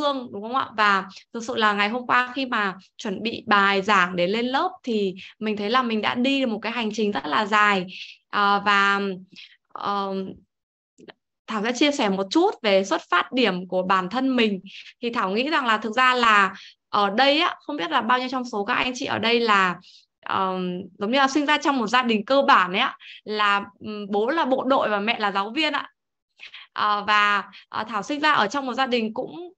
phương đúng không ạ và thực sự là ngày hôm qua khi mà chuẩn bị bài giảng để lên lớp thì mình thấy là mình đã đi được một cái hành trình rất là dài à, và uh, Thảo sẽ chia sẻ một chút về xuất phát điểm của bản thân mình thì Thảo nghĩ rằng là thực ra là ở đây á không biết là bao nhiêu trong số các anh chị ở đây là um, giống như là sinh ra trong một gia đình cơ bản ấy ạ là um, bố là bộ đội và mẹ là giáo viên ạ À, và à, Thảo sinh ra ở trong một gia đình cũng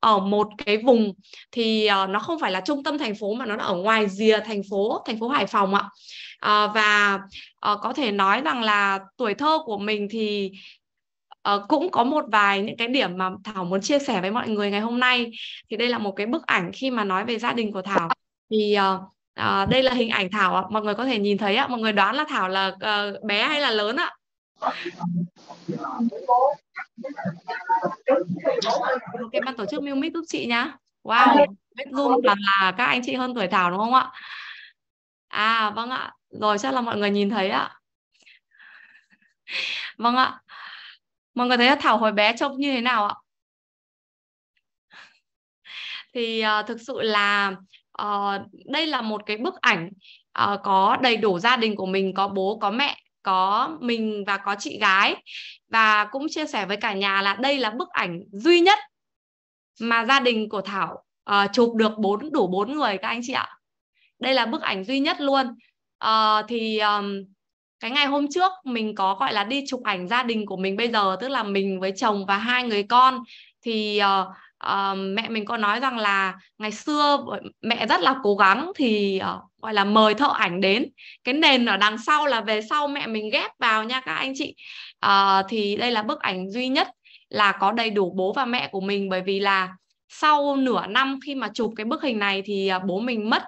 ở một cái vùng thì uh, nó không phải là trung tâm thành phố mà nó là ở ngoài rìa thành phố thành phố Hải Phòng ạ uh, và uh, có thể nói rằng là tuổi thơ của mình thì uh, cũng có một vài những cái điểm mà Thảo muốn chia sẻ với mọi người ngày hôm nay thì đây là một cái bức ảnh khi mà nói về gia đình của Thảo thì uh, uh, đây là hình ảnh Thảo ạ mọi người có thể nhìn thấy ạ mọi người đoán là Thảo là uh, bé hay là lớn ạ ok ban tổ chức Miu mic giúp chị nhá wow biết zoom toàn là các anh chị hơn tuổi thảo đúng không ạ à vâng ạ rồi chắc là mọi người nhìn thấy ạ vâng ạ mọi người thấy thảo hồi bé trông như thế nào ạ thì uh, thực sự là uh, đây là một cái bức ảnh uh, có đầy đủ gia đình của mình có bố có mẹ có mình và có chị gái và cũng chia sẻ với cả nhà là đây là bức ảnh duy nhất mà gia đình của Thảo uh, chụp được bốn đủ bốn người các anh chị ạ. Đây là bức ảnh duy nhất luôn. Uh, thì um, cái ngày hôm trước mình có gọi là đi chụp ảnh gia đình của mình bây giờ tức là mình với chồng và hai người con thì uh, uh, mẹ mình có nói rằng là ngày xưa mẹ rất là cố gắng thì uh, gọi là mời thợ ảnh đến cái nền ở đằng sau là về sau mẹ mình ghép vào nha các anh chị uh, thì đây là bức ảnh duy nhất là có đầy đủ bố và mẹ của mình bởi vì là sau nửa năm khi mà chụp cái bức hình này thì bố mình mất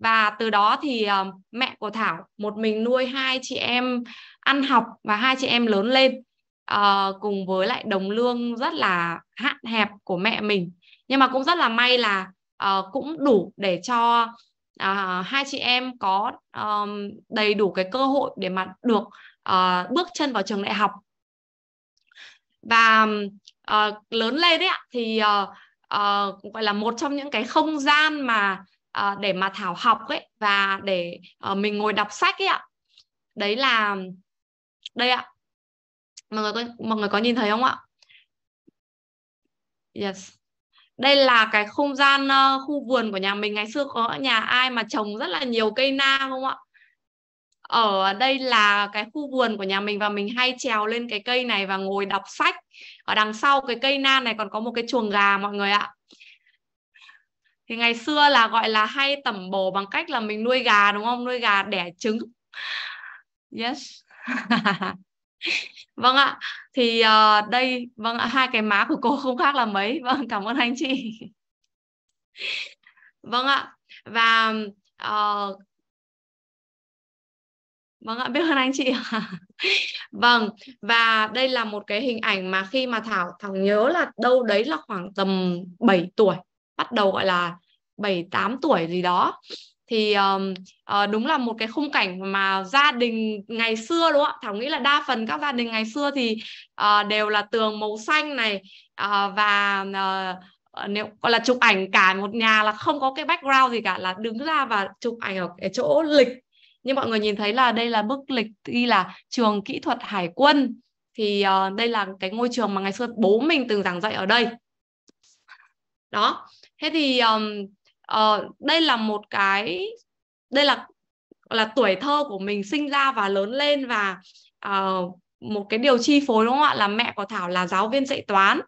và từ đó thì mẹ của Thảo một mình nuôi hai chị em ăn học và hai chị em lớn lên uh, cùng với lại đồng lương rất là hạn hẹp của mẹ mình nhưng mà cũng rất là may là uh, cũng đủ để cho uh, hai chị em có um, đầy đủ cái cơ hội để mà được uh, bước chân vào trường đại học và uh, lớn lên đấy ạ thì uh, uh, gọi là một trong những cái không gian mà uh, để mà thảo học ấy và để uh, mình ngồi đọc sách ấy ạ đấy là đây ạ mọi người có mọi người có nhìn thấy không ạ yes đây là cái không gian uh, khu vườn của nhà mình ngày xưa có nhà ai mà trồng rất là nhiều cây na không ạ ở đây là cái khu vườn của nhà mình và mình hay trèo lên cái cây này và ngồi đọc sách ở đằng sau cái cây na này còn có một cái chuồng gà mọi người ạ thì ngày xưa là gọi là hay tẩm bổ bằng cách là mình nuôi gà đúng không nuôi gà đẻ trứng yes vâng ạ thì uh, đây vâng ạ hai cái má của cô không khác là mấy vâng cảm ơn anh chị vâng ạ và uh, vâng ạ biết ơn anh chị vâng và đây là một cái hình ảnh mà khi mà thảo thảo nhớ là đâu đấy là khoảng tầm 7 tuổi bắt đầu gọi là 7 8 tuổi gì đó thì um, uh, đúng là một cái khung cảnh mà gia đình ngày xưa đúng không ạ thảo nghĩ là đa phần các gia đình ngày xưa thì uh, đều là tường màu xanh này uh, và uh, nếu gọi là chụp ảnh cả một nhà là không có cái background gì cả là đứng ra và chụp ảnh ở cái chỗ lịch như mọi người nhìn thấy là đây là bức lịch ghi là trường kỹ thuật hải quân thì uh, đây là cái ngôi trường mà ngày xưa bố mình từng giảng dạy ở đây đó thế thì um, uh, đây là một cái đây là là tuổi thơ của mình sinh ra và lớn lên và uh, một cái điều chi phối đúng không ạ là mẹ của Thảo là giáo viên dạy toán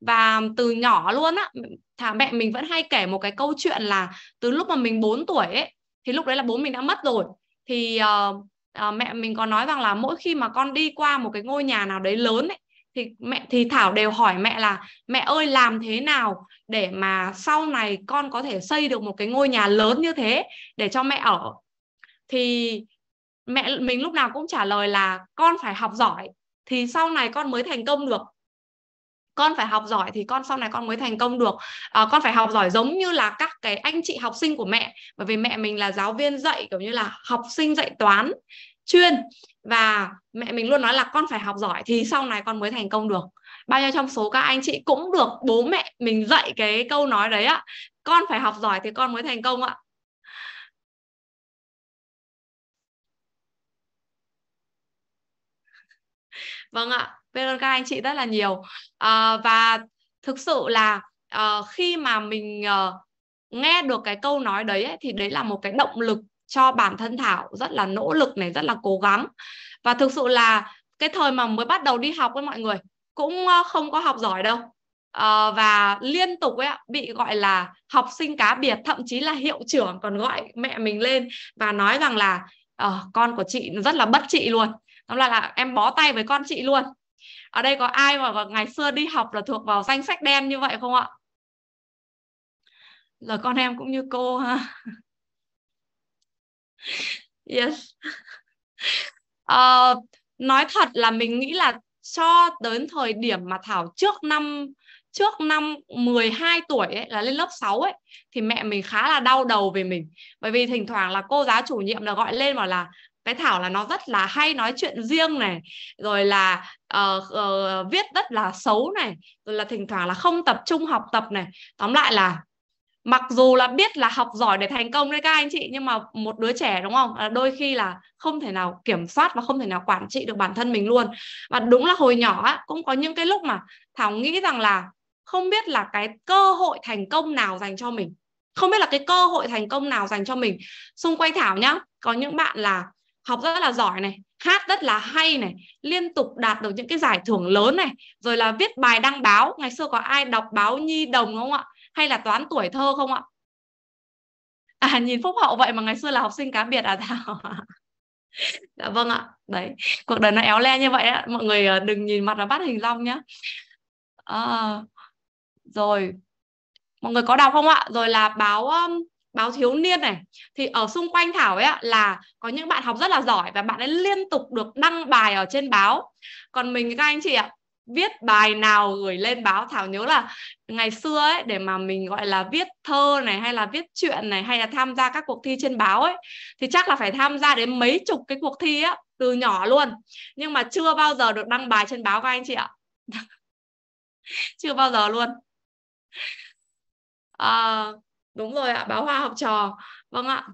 và từ nhỏ luôn á Thảo mẹ mình vẫn hay kể một cái câu chuyện là từ lúc mà mình 4 tuổi ấy thì lúc đấy là bố mình đã mất rồi thì uh, uh, mẹ mình có nói rằng là mỗi khi mà con đi qua một cái ngôi nhà nào đấy lớn ấy thì mẹ thì Thảo đều hỏi mẹ là mẹ ơi làm thế nào để mà sau này con có thể xây được một cái ngôi nhà lớn như thế để cho mẹ ở thì mẹ mình lúc nào cũng trả lời là con phải học giỏi thì sau này con mới thành công được con phải học giỏi thì con sau này con mới thành công được à, con phải học giỏi giống như là các cái anh chị học sinh của mẹ bởi vì mẹ mình là giáo viên dạy kiểu như là học sinh dạy toán chuyên và mẹ mình luôn nói là con phải học giỏi thì sau này con mới thành công được bao nhiêu trong số các anh chị cũng được bố mẹ mình dạy cái câu nói đấy á, con phải học giỏi thì con mới thành công ạ vâng ạ biết ơn các anh chị rất là nhiều à, và thực sự là uh, khi mà mình uh, nghe được cái câu nói đấy ấy, thì đấy là một cái động lực cho bản thân thảo rất là nỗ lực này rất là cố gắng và thực sự là cái thời mà mới bắt đầu đi học với mọi người cũng ờ, không có học giỏi đâu à, và liên tục ấy, bị gọi là học sinh cá biệt thậm chí là hiệu trưởng còn gọi mẹ mình lên và nói rằng là à, con của chị rất là bất trị luôn đó là là em bó tay với con chị luôn ở đây có ai mà ngày xưa đi học là thuộc vào danh sách đen như vậy không ạ rồi con em cũng như cô ha yes uh, nói thật là mình nghĩ là cho đến thời điểm mà Thảo trước năm trước năm 12 tuổi ấy, là lên lớp 6 ấy thì mẹ mình khá là đau đầu về mình bởi vì thỉnh thoảng là cô giáo chủ nhiệm là gọi lên bảo là cái thảo là nó rất là hay nói chuyện riêng này rồi là uh, uh, viết rất là xấu này rồi là thỉnh thoảng là không tập trung học tập này tóm lại là mặc dù là biết là học giỏi để thành công đấy các anh chị nhưng mà một đứa trẻ đúng không là đôi khi là không thể nào kiểm soát và không thể nào quản trị được bản thân mình luôn và đúng là hồi nhỏ á, cũng có những cái lúc mà thảo nghĩ rằng là không biết là cái cơ hội thành công nào dành cho mình không biết là cái cơ hội thành công nào dành cho mình xung quanh thảo nhá có những bạn là học rất là giỏi này hát rất là hay này liên tục đạt được những cái giải thưởng lớn này rồi là viết bài đăng báo ngày xưa có ai đọc báo nhi đồng không ạ hay là toán tuổi thơ không ạ à nhìn phúc hậu vậy mà ngày xưa là học sinh cá biệt à thảo dạ vâng ạ đấy cuộc đời nó éo le như vậy á mọi người ờ, đừng nhìn mặt là bắt hình long nhá à, rồi mọi người có đọc không ạ rồi là báo báo thiếu niên này thì ở xung quanh thảo ấy là có những bạn học rất là giỏi và bạn ấy liên tục được đăng bài ở trên báo còn mình các anh chị ạ viết bài nào gửi lên báo thảo nhớ là ngày xưa ấy để mà mình gọi là viết thơ này hay là viết chuyện này hay là tham gia các cuộc thi trên báo ấy thì chắc là phải tham gia đến mấy chục cái cuộc thi á từ nhỏ luôn nhưng mà chưa bao giờ được đăng bài trên báo các anh chị ạ chưa bao giờ luôn à, đúng rồi ạ báo hoa học trò vâng ạ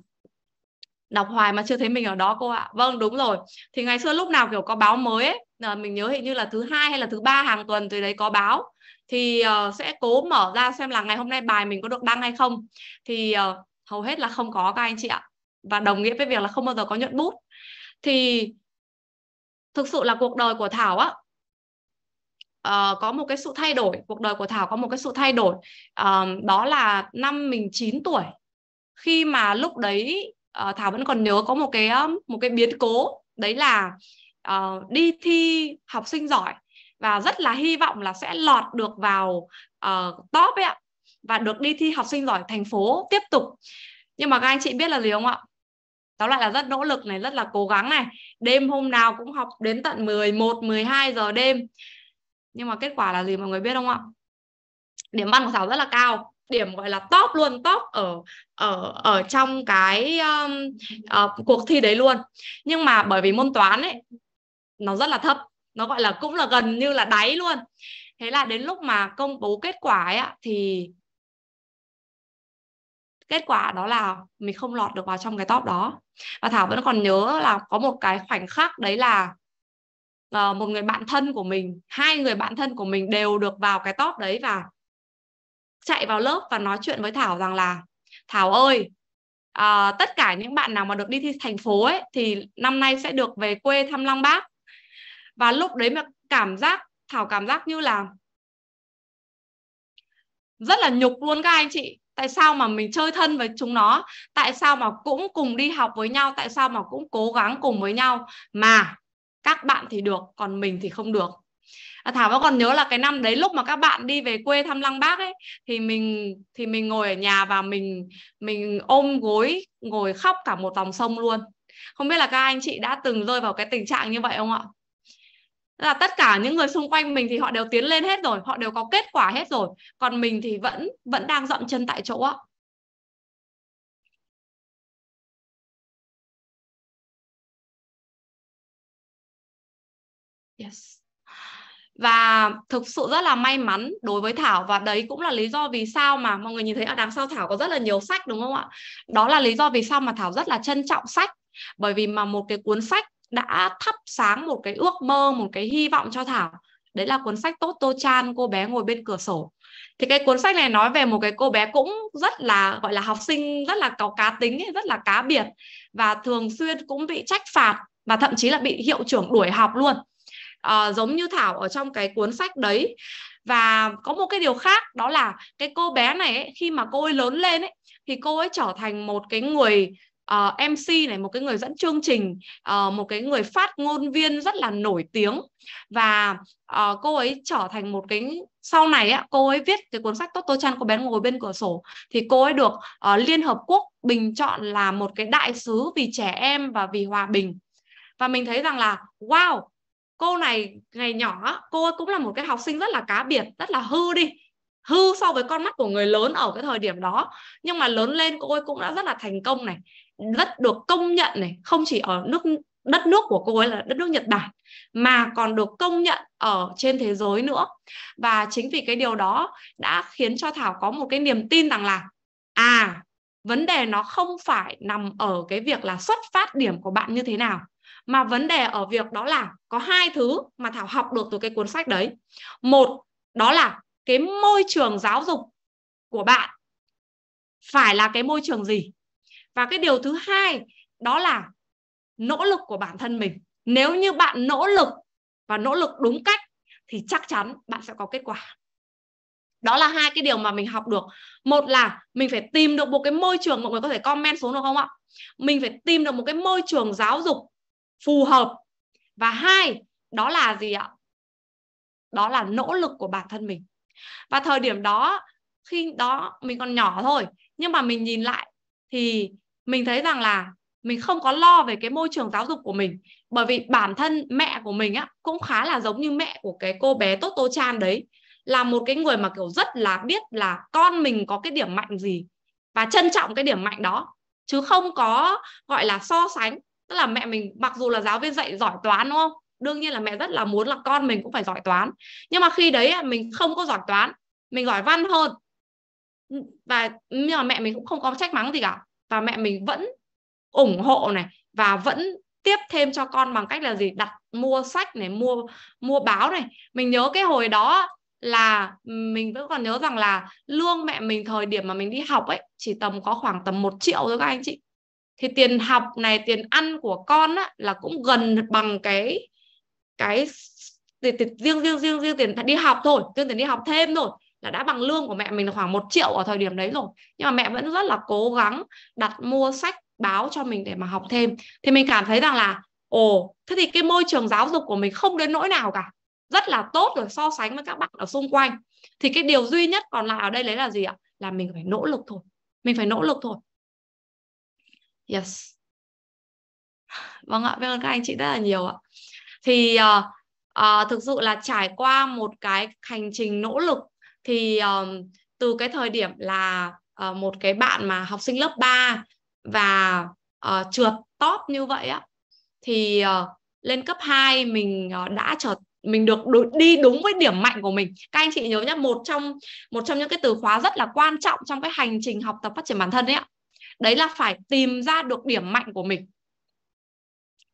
đọc hoài mà chưa thấy mình ở đó cô ạ vâng đúng rồi thì ngày xưa lúc nào kiểu có báo mới ấy mình nhớ hình như là thứ hai hay là thứ ba hàng tuần từ đấy có báo thì uh, sẽ cố mở ra xem là ngày hôm nay bài mình có được đăng hay không thì uh, hầu hết là không có các anh chị ạ và đồng nghĩa với việc là không bao giờ có nhuận bút thì thực sự là cuộc đời của thảo á Uh, có một cái sự thay đổi cuộc đời của thảo có một cái sự thay đổi uh, đó là năm mình 9 tuổi khi mà lúc đấy uh, Thảo vẫn còn nhớ có một cái một cái biến cố đấy là uh, đi thi học sinh giỏi và rất là hy vọng là sẽ lọt được vào uh, top ấy ạ và được đi thi học sinh giỏi thành phố tiếp tục nhưng mà các anh chị biết là gì không ạ Đó lại là rất nỗ lực này rất là cố gắng này đêm hôm nào cũng học đến tận 11 12 giờ đêm nhưng mà kết quả là gì mọi người biết không ạ điểm văn của Thảo rất là cao điểm gọi là top luôn top ở ở ở trong cái um, uh, cuộc thi đấy luôn nhưng mà bởi vì môn toán ấy nó rất là thấp nó gọi là cũng là gần như là đáy luôn thế là đến lúc mà công bố kết quả ấy thì kết quả đó là mình không lọt được vào trong cái top đó và thảo vẫn còn nhớ là có một cái khoảnh khắc đấy là uh, một người bạn thân của mình hai người bạn thân của mình đều được vào cái top đấy và chạy vào lớp và nói chuyện với Thảo rằng là Thảo ơi à, tất cả những bạn nào mà được đi thi thành phố ấy thì năm nay sẽ được về quê thăm Lăng Bác và lúc đấy mà cảm giác Thảo cảm giác như là rất là nhục luôn các anh chị tại sao mà mình chơi thân với chúng nó tại sao mà cũng cùng đi học với nhau tại sao mà cũng cố gắng cùng với nhau mà các bạn thì được còn mình thì không được à, thảo vẫn còn nhớ là cái năm đấy lúc mà các bạn đi về quê thăm lăng bác ấy thì mình thì mình ngồi ở nhà và mình mình ôm gối ngồi khóc cả một dòng sông luôn không biết là các anh chị đã từng rơi vào cái tình trạng như vậy không ạ là tất cả những người xung quanh mình thì họ đều tiến lên hết rồi họ đều có kết quả hết rồi còn mình thì vẫn vẫn đang dậm chân tại chỗ ạ yes và thực sự rất là may mắn đối với Thảo và đấy cũng là lý do vì sao mà mọi người nhìn thấy ở đằng sau Thảo có rất là nhiều sách đúng không ạ? Đó là lý do vì sao mà Thảo rất là trân trọng sách bởi vì mà một cái cuốn sách đã thắp sáng một cái ước mơ, một cái hy vọng cho Thảo. Đấy là cuốn sách Tốt Tô Chan, cô bé ngồi bên cửa sổ. Thì cái cuốn sách này nói về một cái cô bé cũng rất là gọi là học sinh rất là có cá tính, ấy, rất là cá biệt và thường xuyên cũng bị trách phạt và thậm chí là bị hiệu trưởng đuổi học luôn à, giống như thảo ở trong cái cuốn sách đấy và có một cái điều khác đó là cái cô bé này ấy, khi mà cô ấy lớn lên ấy thì cô ấy trở thành một cái người uh, ờ, MC này một cái người dẫn chương trình uh, một cái người phát ngôn viên rất là nổi tiếng và uh, cô ấy trở thành một cái sau này á, cô ấy viết cái cuốn sách tốt Toto Chan cô bé ngồi bên cửa sổ thì cô ấy được uh, Liên Hợp Quốc bình chọn là một cái đại sứ vì trẻ em và vì hòa bình và mình thấy rằng là wow cô này ngày nhỏ cô cũng là một cái học sinh rất là cá biệt rất là hư đi hư so với con mắt của người lớn ở cái thời điểm đó nhưng mà lớn lên cô ấy cũng đã rất là thành công này rất được công nhận này không chỉ ở nước đất nước của cô ấy là đất nước Nhật Bản mà còn được công nhận ở trên thế giới nữa và chính vì cái điều đó đã khiến cho Thảo có một cái niềm tin rằng là à vấn đề nó không phải nằm ở cái việc là xuất phát điểm của bạn như thế nào mà vấn đề ở việc đó là có hai thứ mà thảo học được từ cái cuốn sách đấy một đó là cái môi trường giáo dục của bạn phải là cái môi trường gì và cái điều thứ hai đó là nỗ lực của bản thân mình nếu như bạn nỗ lực và nỗ lực đúng cách thì chắc chắn bạn sẽ có kết quả đó là hai cái điều mà mình học được một là mình phải tìm được một cái môi trường mọi người có thể comment xuống được không ạ mình phải tìm được một cái môi trường giáo dục phù hợp và hai đó là gì ạ đó là nỗ lực của bản thân mình và thời điểm đó khi đó mình còn nhỏ thôi nhưng mà mình nhìn lại thì mình thấy rằng là mình không có lo về cái môi trường giáo dục của mình bởi vì bản thân mẹ của mình á cũng khá là giống như mẹ của cái cô bé tốt tô chan đấy là một cái người mà kiểu rất là biết là con mình có cái điểm mạnh gì và trân trọng cái điểm mạnh đó chứ không có gọi là so sánh tức là mẹ mình mặc dù là giáo viên dạy giỏi toán đúng không đương nhiên là mẹ rất là muốn là con mình cũng phải giỏi toán nhưng mà khi đấy mình không có giỏi toán mình giỏi văn hơn và nhưng mà mẹ mình cũng không có trách mắng gì cả và mẹ mình vẫn ủng hộ này và vẫn tiếp thêm cho con bằng cách là gì đặt mua sách này mua mua báo này mình nhớ cái hồi đó là mình vẫn còn nhớ rằng là lương mẹ mình thời điểm mà mình đi học ấy chỉ tầm có khoảng tầm một triệu thôi các anh chị thì tiền học này tiền ăn của con á, là cũng gần bằng cái cái tiền, tiền, riêng riêng riêng riêng tiền đi học thôi riêng tiền đi học thêm rồi là đã bằng lương của mẹ mình là khoảng một triệu ở thời điểm đấy rồi nhưng mà mẹ vẫn rất là cố gắng đặt mua sách báo cho mình để mà học thêm thì mình cảm thấy rằng là ồ thế thì cái môi trường giáo dục của mình không đến nỗi nào cả rất là tốt rồi so sánh với các bạn ở xung quanh thì cái điều duy nhất còn lại ở đây đấy là gì ạ là mình phải nỗ lực thôi mình phải nỗ lực thôi yes vâng ạ biết ơn các anh chị rất là nhiều ạ thì uh, uh, thực sự là trải qua một cái hành trình nỗ lực thì um, từ cái thời điểm là uh, một cái bạn mà học sinh lớp 3 và uh, trượt top như vậy á thì uh, lên cấp 2 mình uh, đã trở mình được đi đúng với điểm mạnh của mình các anh chị nhớ nhá, một trong một trong những cái từ khóa rất là quan trọng trong cái hành trình học tập phát triển bản thân ấy ạ đấy là phải tìm ra được điểm mạnh của mình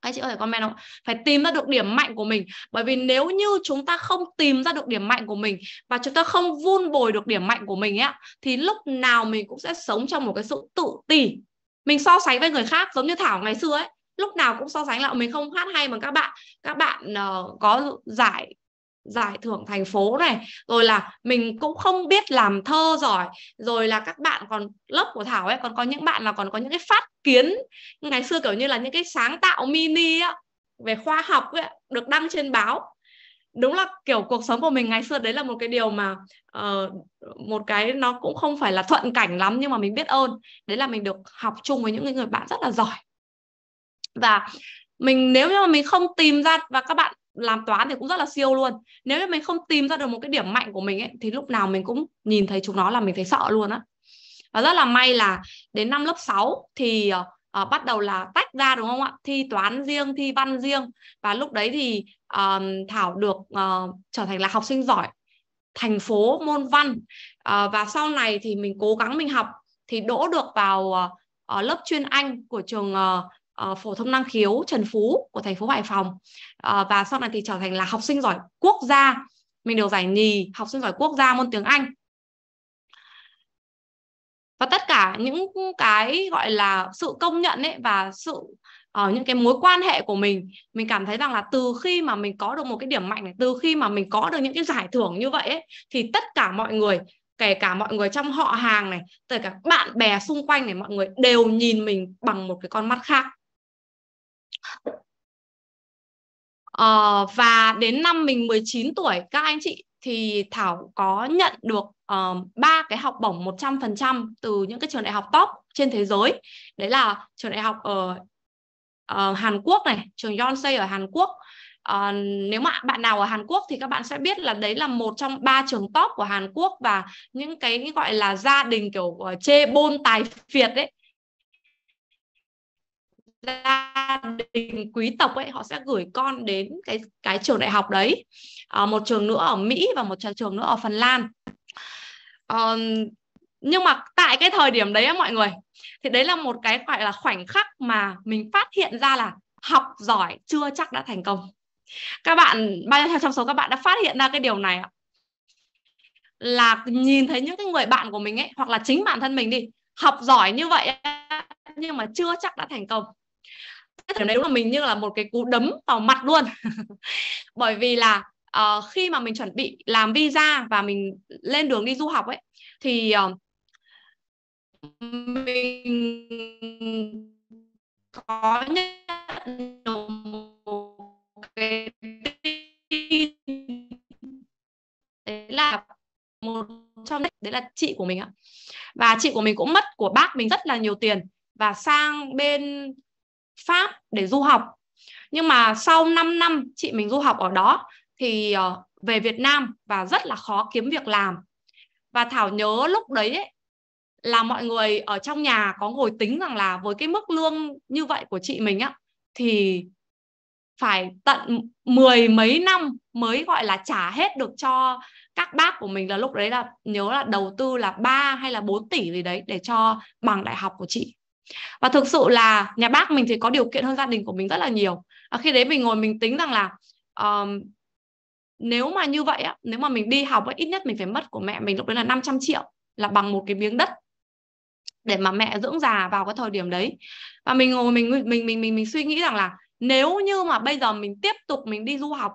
các chị có thể comment không? Phải tìm ra được điểm mạnh của mình Bởi vì nếu như chúng ta không tìm ra được điểm mạnh của mình Và chúng ta không vun bồi được điểm mạnh của mình á, Thì lúc nào mình cũng sẽ sống trong một cái sự tự ti Mình so sánh với người khác giống như Thảo ngày xưa ấy lúc nào cũng so sánh là mình không hát hay bằng các bạn các bạn uh, có giải giải thưởng thành phố này rồi là mình cũng không biết làm thơ giỏi rồi là các bạn còn lớp của thảo ấy còn có những bạn là còn có những cái phát kiến ngày xưa kiểu như là những cái sáng tạo mini á về khoa học ấy, được đăng trên báo đúng là kiểu cuộc sống của mình ngày xưa đấy là một cái điều mà uh, một cái nó cũng không phải là thuận cảnh lắm nhưng mà mình biết ơn đấy là mình được học chung với những người bạn rất là giỏi và mình nếu như mà mình không tìm ra và các bạn làm toán thì cũng rất là siêu luôn nếu như mình không tìm ra được một cái điểm mạnh của mình ấy, thì lúc nào mình cũng nhìn thấy chúng nó là mình thấy sợ luôn á và rất là may là đến năm lớp 6 thì uh, bắt đầu là tách ra đúng không ạ thi toán riêng thi văn riêng và lúc đấy thì uh, thảo được uh, trở thành là học sinh giỏi thành phố môn văn uh, và sau này thì mình cố gắng mình học thì đỗ được vào uh, lớp chuyên anh của trường uh, Ờ, phổ thông năng khiếu Trần Phú của thành phố Hải Phòng uh, và sau này thì trở thành là học sinh giỏi quốc gia mình được giải nhì học sinh giỏi quốc gia môn tiếng Anh và tất cả những cái gọi là sự công nhận ấy và sự ở ờ, những cái mối quan hệ của mình mình cảm thấy rằng là từ khi mà mình có được một cái điểm mạnh này từ khi mà mình có được những cái giải thưởng như vậy ấy, thì tất cả mọi người kể cả mọi người trong họ hàng này kể cả bạn bè xung quanh này mọi người đều nhìn mình bằng một cái con mắt khác Ờ, và đến năm mình 19 tuổi các anh chị thì Thảo có nhận được ờ, ba uh, cái học bổng 100% từ những cái trường đại học top trên thế giới. Đấy là trường đại học ở uh, Hàn Quốc này, trường Yonsei ở Hàn Quốc. Uh, nếu mà bạn nào ở Hàn Quốc thì các bạn sẽ biết là đấy là một trong ba trường top của Hàn Quốc và những cái gọi là gia đình kiểu uh, chê bôn tài phiệt ấy gia đình quý tộc ấy họ sẽ gửi con đến cái cái trường đại học đấy à, một trường nữa ở Mỹ và một trường nữa ở Phần Lan à, nhưng mà tại cái thời điểm đấy á mọi người thì đấy là một cái gọi là khoảnh khắc mà mình phát hiện ra là học giỏi chưa chắc đã thành công các bạn bao nhiêu trong số các bạn đã phát hiện ra cái điều này ạ là nhìn thấy những cái người bạn của mình ấy hoặc là chính bản thân mình đi học giỏi như vậy nhưng mà chưa chắc đã thành công điều đấy đúng là mình như là một cái cú đấm vào mặt luôn bởi vì là uh, khi mà mình chuẩn bị làm visa và mình lên đường đi du học ấy thì uh, mình có nhận một cái tin đấy là một trong đấy là chị của mình ạ và chị của mình cũng mất của bác mình rất là nhiều tiền và sang bên Pháp để du học. Nhưng mà sau 5 năm chị mình du học ở đó thì ờ, về Việt Nam và rất là khó kiếm việc làm. Và Thảo nhớ lúc đấy ấy, là mọi người ở trong nhà có ngồi tính rằng là với cái mức lương như vậy của chị mình á thì phải tận mười mấy năm mới gọi là trả hết được cho các bác của mình là lúc đấy là nhớ là đầu tư là 3 hay là 4 tỷ gì đấy để cho bằng đại học của chị và thực sự là nhà bác mình thì có điều kiện hơn gia đình của mình rất là nhiều à, khi đấy mình ngồi mình tính rằng là um, nếu mà như vậy á, nếu mà mình đi học á, ít nhất mình phải mất của mẹ mình lúc đấy là 500 triệu là bằng một cái miếng đất để mà mẹ dưỡng già vào cái thời điểm đấy và mình ngồi mình mình mình mình mình, mình suy nghĩ rằng là nếu như mà bây giờ mình tiếp tục mình đi du học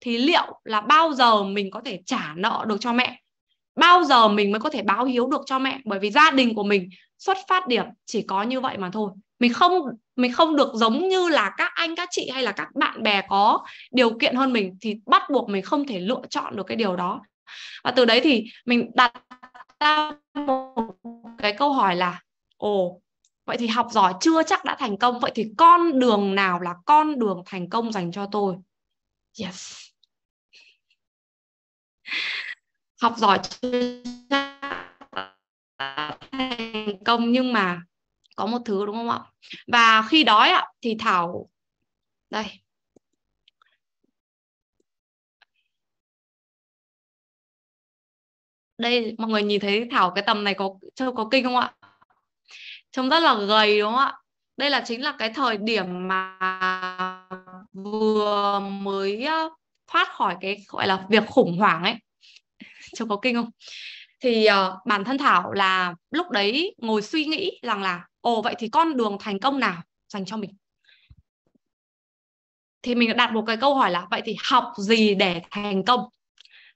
thì liệu là bao giờ mình có thể trả nợ được cho mẹ bao giờ mình mới có thể báo hiếu được cho mẹ bởi vì gia đình của mình xuất phát điểm chỉ có như vậy mà thôi mình không mình không được giống như là các anh các chị hay là các bạn bè có điều kiện hơn mình thì bắt buộc mình không thể lựa chọn được cái điều đó và từ đấy thì mình đặt ra một cái câu hỏi là ồ vậy thì học giỏi chưa chắc đã thành công vậy thì con đường nào là con đường thành công dành cho tôi yes học giỏi chưa thành công nhưng mà có một thứ đúng không ạ và khi đói ạ thì thảo đây đây mọi người nhìn thấy thảo cái tầm này có trông có kinh không ạ trông rất là gầy đúng không ạ đây là chính là cái thời điểm mà vừa mới thoát khỏi cái gọi là việc khủng hoảng ấy trông có kinh không thì uh, bản thân thảo là lúc đấy ngồi suy nghĩ rằng là ồ vậy thì con đường thành công nào dành cho mình thì mình đặt một cái câu hỏi là vậy thì học gì để thành công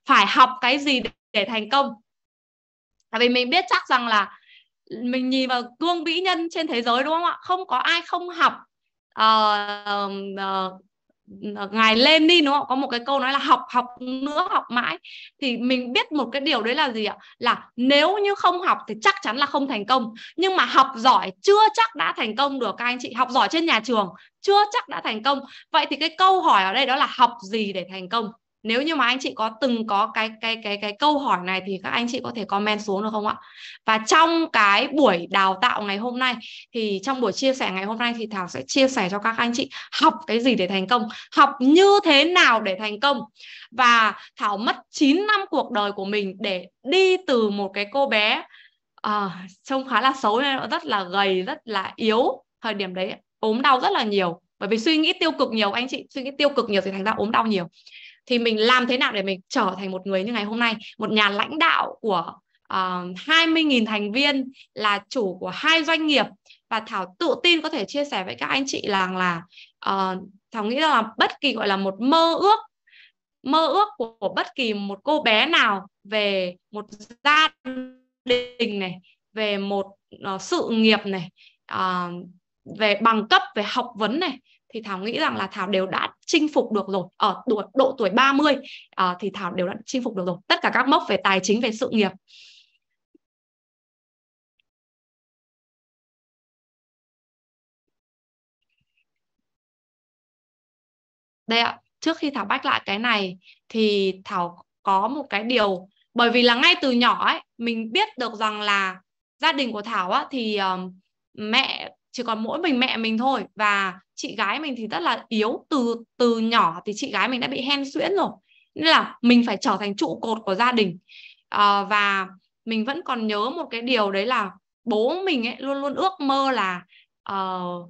phải học cái gì để thành công tại vì mình biết chắc rằng là mình nhìn vào gương vĩ nhân trên thế giới đúng không ạ không có ai không học uh, uh, ngài lên đi đúng không có một cái câu nói là học học nữa học mãi thì mình biết một cái điều đấy là gì ạ là nếu như không học thì chắc chắn là không thành công nhưng mà học giỏi chưa chắc đã thành công được các anh chị học giỏi trên nhà trường chưa chắc đã thành công vậy thì cái câu hỏi ở đây đó là học gì để thành công nếu như mà anh chị có từng có cái cái cái cái câu hỏi này thì các anh chị có thể comment xuống được không ạ và trong cái buổi đào tạo ngày hôm nay thì trong buổi chia sẻ ngày hôm nay thì thảo sẽ chia sẻ cho các anh chị học cái gì để thành công học như thế nào để thành công và thảo mất 9 năm cuộc đời của mình để đi từ một cái cô bé uh, trông khá là xấu rất là gầy rất là yếu thời điểm đấy ốm đau rất là nhiều bởi vì suy nghĩ tiêu cực nhiều anh chị suy nghĩ tiêu cực nhiều thì thành ra ốm đau nhiều thì mình làm thế nào để mình trở thành một người như ngày hôm nay một nhà lãnh đạo của uh, ờ, 20.000 thành viên là chủ của hai doanh nghiệp và thảo tự tin có thể chia sẻ với các anh chị là là ờ, uh, thảo nghĩ là bất kỳ gọi là một mơ ước mơ ước của, của bất kỳ một cô bé nào về một gia đình này về một uh, sự nghiệp này uh, về bằng cấp về học vấn này thì thảo nghĩ rằng là thảo đều đã chinh phục được rồi ở độ, độ tuổi 30 à, thì Thảo đều đã chinh phục được rồi tất cả các mốc về tài chính về sự nghiệp đây ạ trước khi Thảo bách lại cái này thì Thảo có một cái điều bởi vì là ngay từ nhỏ ấy mình biết được rằng là gia đình của Thảo á, thì um, mẹ chỉ còn mỗi mình mẹ mình thôi và chị gái mình thì rất là yếu từ từ nhỏ thì chị gái mình đã bị hen suyễn rồi nên là mình phải trở thành trụ cột của gia đình à, và mình vẫn còn nhớ một cái điều đấy là bố mình ấy luôn luôn ước mơ là uh,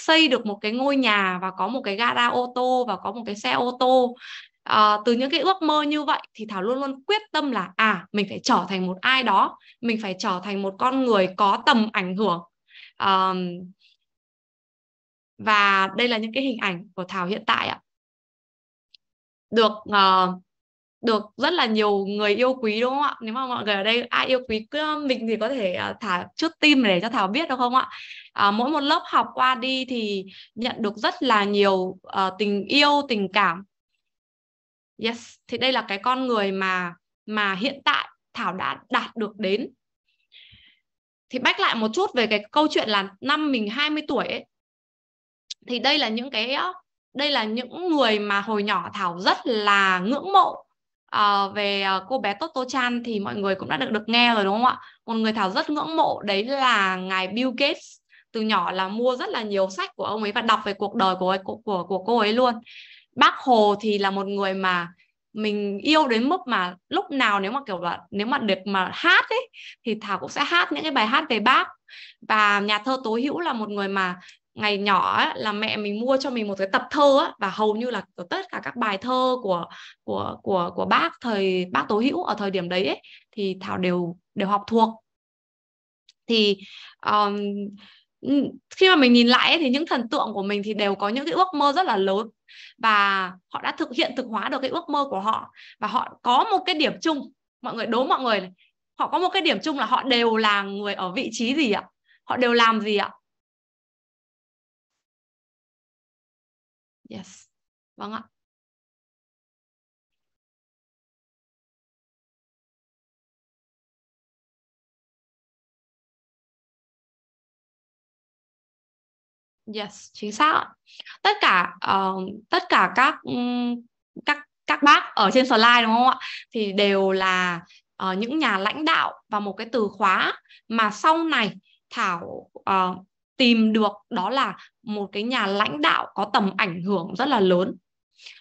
xây được một cái ngôi nhà và có một cái gara ô tô và có một cái xe ô tô à, từ những cái ước mơ như vậy thì thảo luôn luôn quyết tâm là à mình phải trở thành một ai đó mình phải trở thành một con người có tầm ảnh hưởng um, và đây là những cái hình ảnh của thảo hiện tại ạ được uh, được rất là nhiều người yêu quý đúng không ạ nếu mà mọi người ở đây ai yêu quý mình thì có thể ờ, thả chút tim để cho thảo biết được không ạ à, mỗi một lớp học qua đi thì nhận được rất là nhiều uh, tình yêu tình cảm yes thì đây là cái con người mà mà hiện tại thảo đã đạt được đến thì bách lại một chút về cái câu chuyện là năm mình 20 tuổi ấy, thì đây là những cái đây là những người mà hồi nhỏ thảo rất là ngưỡng mộ à, về ờ, cô bé Toto Chan thì mọi người cũng đã được được nghe rồi đúng không ạ một người thảo rất ngưỡng mộ đấy là ngài Bill Gates từ nhỏ là mua rất là nhiều sách của ông ấy và đọc về cuộc đời của của của, của cô ấy luôn bác Hồ thì là một người mà mình yêu đến mức mà lúc nào nếu mà kiểu là nếu mà được mà hát ấy thì Thảo cũng sẽ hát những cái bài hát về bác và nhà thơ Tố Hữu là một người mà ngày nhỏ ấy, là mẹ mình mua cho mình một cái tập thơ ấy, và hầu như là tất cả các bài thơ của của của của bác thời bác Tố Hữu ở thời điểm đấy ấy, thì Thảo đều đều học thuộc thì um, Ừ, khi mà mình nhìn lại ấy, thì những thần tượng của mình thì đều có những cái ước mơ rất là lớn và họ đã thực hiện thực hóa được cái ước mơ của họ và họ có một cái điểm chung mọi người đố mọi người này. họ có một cái điểm chung là họ đều là người ở vị trí gì ạ họ đều làm gì ạ yes vâng ạ yes chính xác tất cả uh, tất cả các ừ, các các bác ở trên slide đúng không ạ thì đều là uh, những nhà lãnh đạo và một cái từ khóa mà sau này thảo uh, tìm được đó là một cái nhà lãnh đạo có tầm ảnh hưởng rất là lớn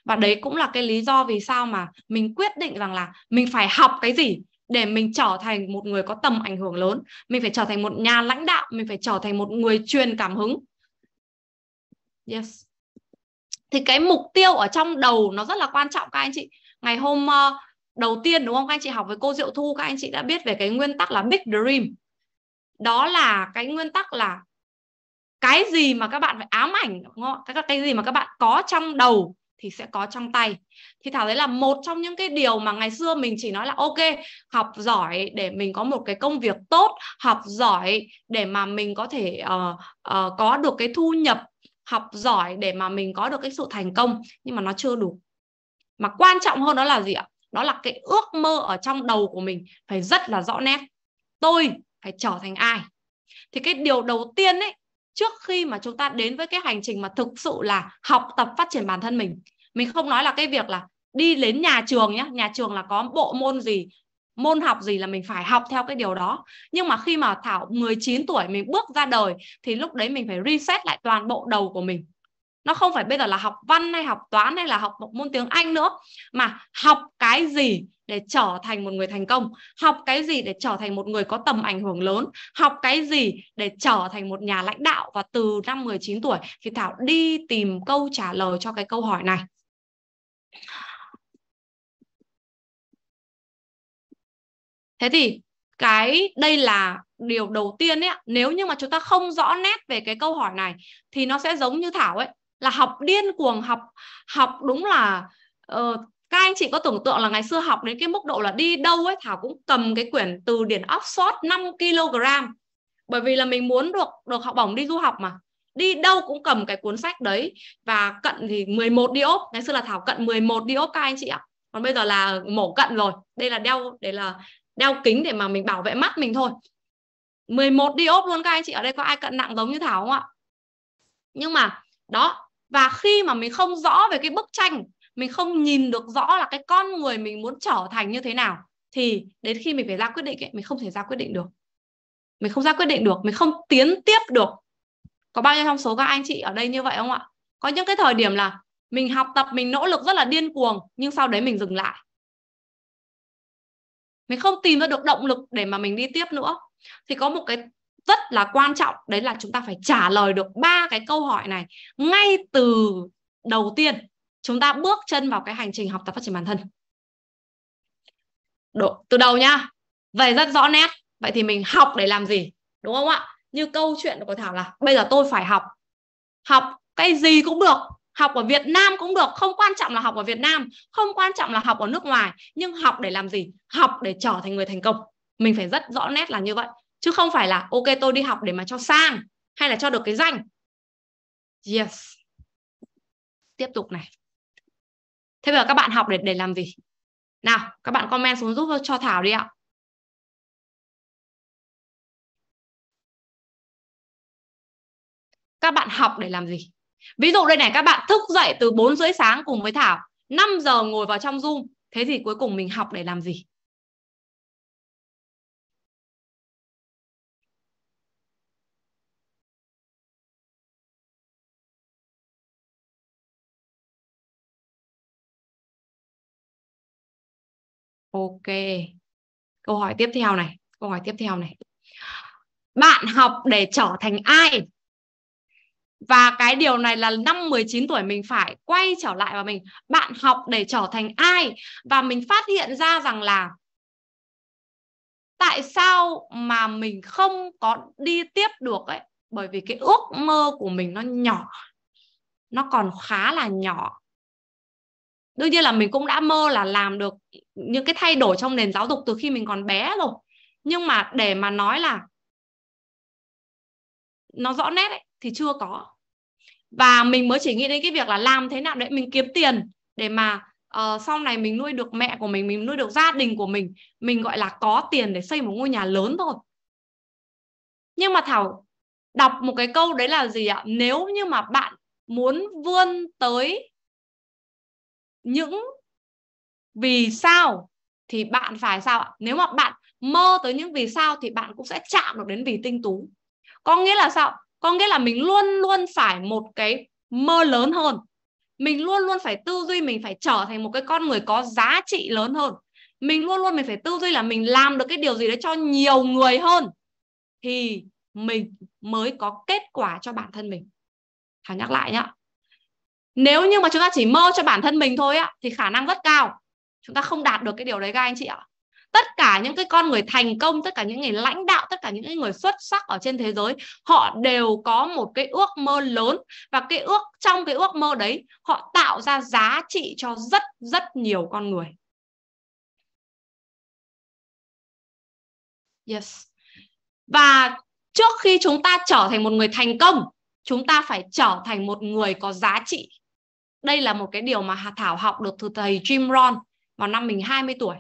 và đấy cũng là cái lý do vì sao mà mình quyết định rằng là mình phải học cái gì để mình trở thành một người có tầm ảnh hưởng lớn mình phải trở thành một nhà lãnh đạo mình phải trở thành một người truyền cảm hứng yes thì cái mục tiêu ở trong đầu nó rất là quan trọng các anh chị ngày hôm uh, đầu tiên đúng không các anh chị học với cô Diệu Thu các anh chị đã biết về cái nguyên tắc là big dream đó là cái nguyên tắc là cái gì mà các bạn phải ám ảnh đúng không? Cái, cái gì mà các bạn có trong đầu thì sẽ có trong tay thì thảo thấy là một trong những cái điều mà ngày xưa mình chỉ nói là ok học giỏi để mình có một cái công việc tốt học giỏi để mà mình có thể uh, uh, có được cái thu nhập học giỏi để mà mình có được cái sự thành công nhưng mà nó chưa đủ mà quan trọng hơn đó là gì ạ đó là cái ước mơ ở trong đầu của mình phải rất là rõ nét tôi phải trở thành ai thì cái điều đầu tiên ấy trước khi mà chúng ta đến với cái hành trình mà thực sự là học tập phát triển bản thân mình mình không nói là cái việc là đi đến nhà trường nhé nhà trường là có bộ môn gì môn học gì là mình phải học theo cái điều đó nhưng mà khi mà Thảo 19 tuổi mình bước ra đời thì lúc đấy mình phải reset lại toàn bộ đầu của mình nó không phải bây giờ là học văn hay học toán hay là học một môn tiếng Anh nữa mà học cái gì để trở thành một người thành công học cái gì để trở thành một người có tầm ảnh hưởng lớn học cái gì để trở thành một nhà lãnh đạo và từ năm 19 tuổi thì Thảo đi tìm câu trả lời cho cái câu hỏi này thế thì cái đây là điều đầu tiên ấy nếu như mà chúng ta không rõ nét về cái câu hỏi này thì nó sẽ giống như thảo ấy là học điên cuồng học học đúng là uh, các anh chị có tưởng tượng là ngày xưa học đến cái mức độ là đi đâu ấy thảo cũng cầm cái quyển từ điển oxford 5 kg bởi vì là mình muốn được được học bổng đi du học mà đi đâu cũng cầm cái cuốn sách đấy và cận thì 11 đi ốp ngày xưa là thảo cận 11 đi ốp các anh chị ạ còn bây giờ là mổ cận rồi đây là đeo để là đeo kính để mà mình bảo vệ mắt mình thôi 11 diop luôn các anh chị ở đây có ai cận nặng giống như Thảo không ạ nhưng mà đó và khi mà mình không rõ về cái bức tranh mình không nhìn được rõ là cái con người mình muốn trở thành như thế nào thì đến khi mình phải ra quyết định ấy, mình không thể ra quyết định được mình không ra quyết định được mình không tiến tiếp được có bao nhiêu trong số các anh chị ở đây như vậy không ạ có những cái thời điểm là mình học tập mình nỗ lực rất là điên cuồng nhưng sau đấy mình dừng lại mình không tìm ra được động lực để mà mình đi tiếp nữa thì có một cái rất là quan trọng đấy là chúng ta phải trả lời được ba cái câu hỏi này ngay từ đầu tiên chúng ta bước chân vào cái hành trình học tập phát triển bản thân Độ, từ đầu nha về rất rõ nét vậy thì mình học để làm gì đúng không ạ như câu chuyện của thảo là bây giờ tôi phải học học cái gì cũng được học ở Việt Nam cũng được không quan trọng là học ở Việt Nam không quan trọng là học ở nước ngoài nhưng học để làm gì học để trở thành người thành công mình phải rất rõ nét là như vậy chứ không phải là ok tôi đi học để mà cho sang hay là cho được cái danh yes tiếp tục này thế bây giờ các bạn học để để làm gì nào các bạn comment xuống giúp cho thảo đi ạ các bạn học để làm gì ví dụ đây này các bạn thức dậy từ 4 rưỡi sáng cùng với Thảo 5 giờ ngồi vào trong Zoom thế thì cuối cùng mình học để làm gì Ok. Câu hỏi tiếp theo này, câu hỏi tiếp theo này. Bạn học để trở thành ai? và cái điều này là năm 19 tuổi mình phải quay trở lại và mình bạn học để trở thành ai và mình phát hiện ra rằng là tại sao mà mình không có đi tiếp được ấy bởi vì cái ước mơ của mình nó nhỏ nó còn khá là nhỏ đương nhiên là mình cũng đã mơ là làm được những cái thay đổi trong nền giáo dục từ khi mình còn bé rồi nhưng mà để mà nói là nó rõ nét ấy thì chưa có và mình mới chỉ nghĩ đến cái việc là làm thế nào để mình kiếm tiền để mà uh, sau này mình nuôi được mẹ của mình mình nuôi được gia đình của mình mình gọi là có tiền để xây một ngôi nhà lớn thôi nhưng mà thảo đọc một cái câu đấy là gì ạ nếu như mà bạn muốn vươn tới những vì sao thì bạn phải sao ạ nếu mà bạn mơ tới những vì sao thì bạn cũng sẽ chạm được đến vì tinh tú có nghĩa là sao có nghĩa là mình luôn luôn phải một cái mơ lớn hơn mình luôn luôn phải tư duy mình phải trở thành một cái con người có giá trị lớn hơn mình luôn luôn mình phải tư duy là mình làm được cái điều gì đấy cho nhiều người hơn thì mình mới có kết quả cho bản thân mình thằng nhắc lại nhá nếu như mà chúng ta chỉ mơ cho bản thân mình thôi á thì khả năng rất cao chúng ta không đạt được cái điều đấy các anh chị ạ tất cả những cái con người thành công tất cả những người lãnh đạo tất cả những người xuất sắc ở trên thế giới họ đều có một cái ước mơ lớn và cái ước trong cái ước mơ đấy họ tạo ra giá trị cho rất rất nhiều con người yes và trước khi chúng ta trở thành một người thành công chúng ta phải trở thành một người có giá trị đây là một cái điều mà Hà Thảo học được từ thầy Jim Rohn vào năm mình 20 tuổi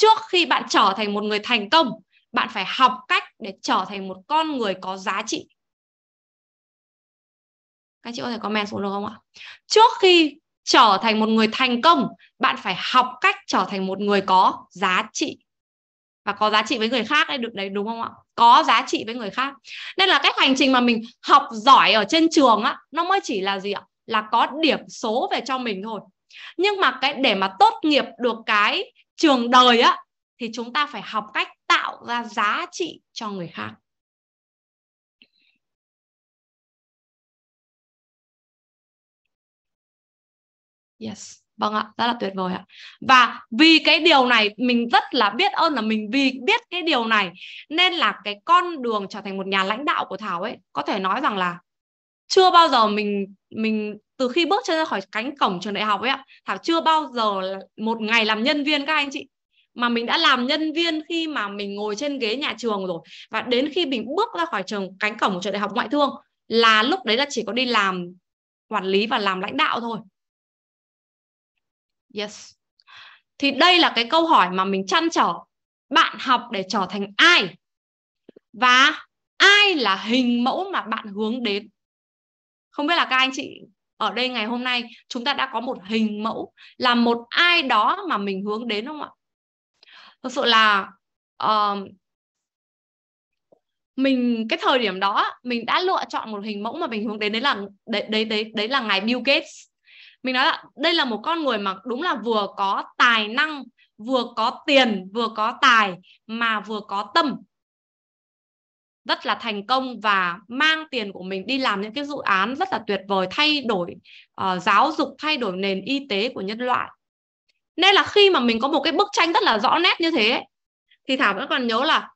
trước khi bạn trở thành một người thành công bạn phải học cách để trở thành một con người có giá trị các chị có thể comment xuống được không ạ trước khi trở thành một người thành công bạn phải học cách trở thành một người có giá trị và có giá trị với người khác đấy được đấy đúng không ạ có giá trị với người khác nên là cái hành trình mà mình học giỏi ở trên trường á nó mới chỉ là gì ạ là có điểm số về cho mình thôi nhưng mà cái để mà tốt nghiệp được cái trường đời á thì chúng ta phải học cách tạo ra giá trị cho người khác yes vâng ạ rất là tuyệt vời ạ và vì cái điều này mình rất là biết ơn là mình vì biết cái điều này nên là cái con đường trở thành một nhà lãnh đạo của thảo ấy có thể nói rằng là chưa bao giờ mình mình từ khi bước chân ra khỏi cánh cổng trường đại học ấy ạ thảo chưa bao giờ một ngày làm nhân viên các anh chị mà mình đã làm nhân viên khi mà mình ngồi trên ghế nhà trường rồi và đến khi mình bước ra khỏi trường cánh cổng của trường đại học ngoại thương là lúc đấy là chỉ có đi làm quản lý và làm lãnh đạo thôi yes thì đây là cái câu hỏi mà mình chăn trở bạn học để trở thành ai và ai là hình mẫu mà bạn hướng đến không biết là các anh chị ở đây ngày hôm nay chúng ta đã có một hình mẫu là một ai đó mà mình hướng đến không ạ thật sự là uh, mình cái thời điểm đó mình đã lựa chọn một hình mẫu mà mình hướng đến đấy là đấy đấy đấy, đấy là ngài Bill Gates mình nói là đây là một con người mà đúng là vừa có tài năng vừa có tiền vừa có tài mà vừa có tâm rất là thành công và mang tiền của mình đi làm những cái dự án rất là tuyệt vời thay đổi uh, giáo dục thay đổi nền y tế của nhân loại nên là khi mà mình có một cái bức tranh rất là rõ nét như thế thì thảo vẫn còn nhớ là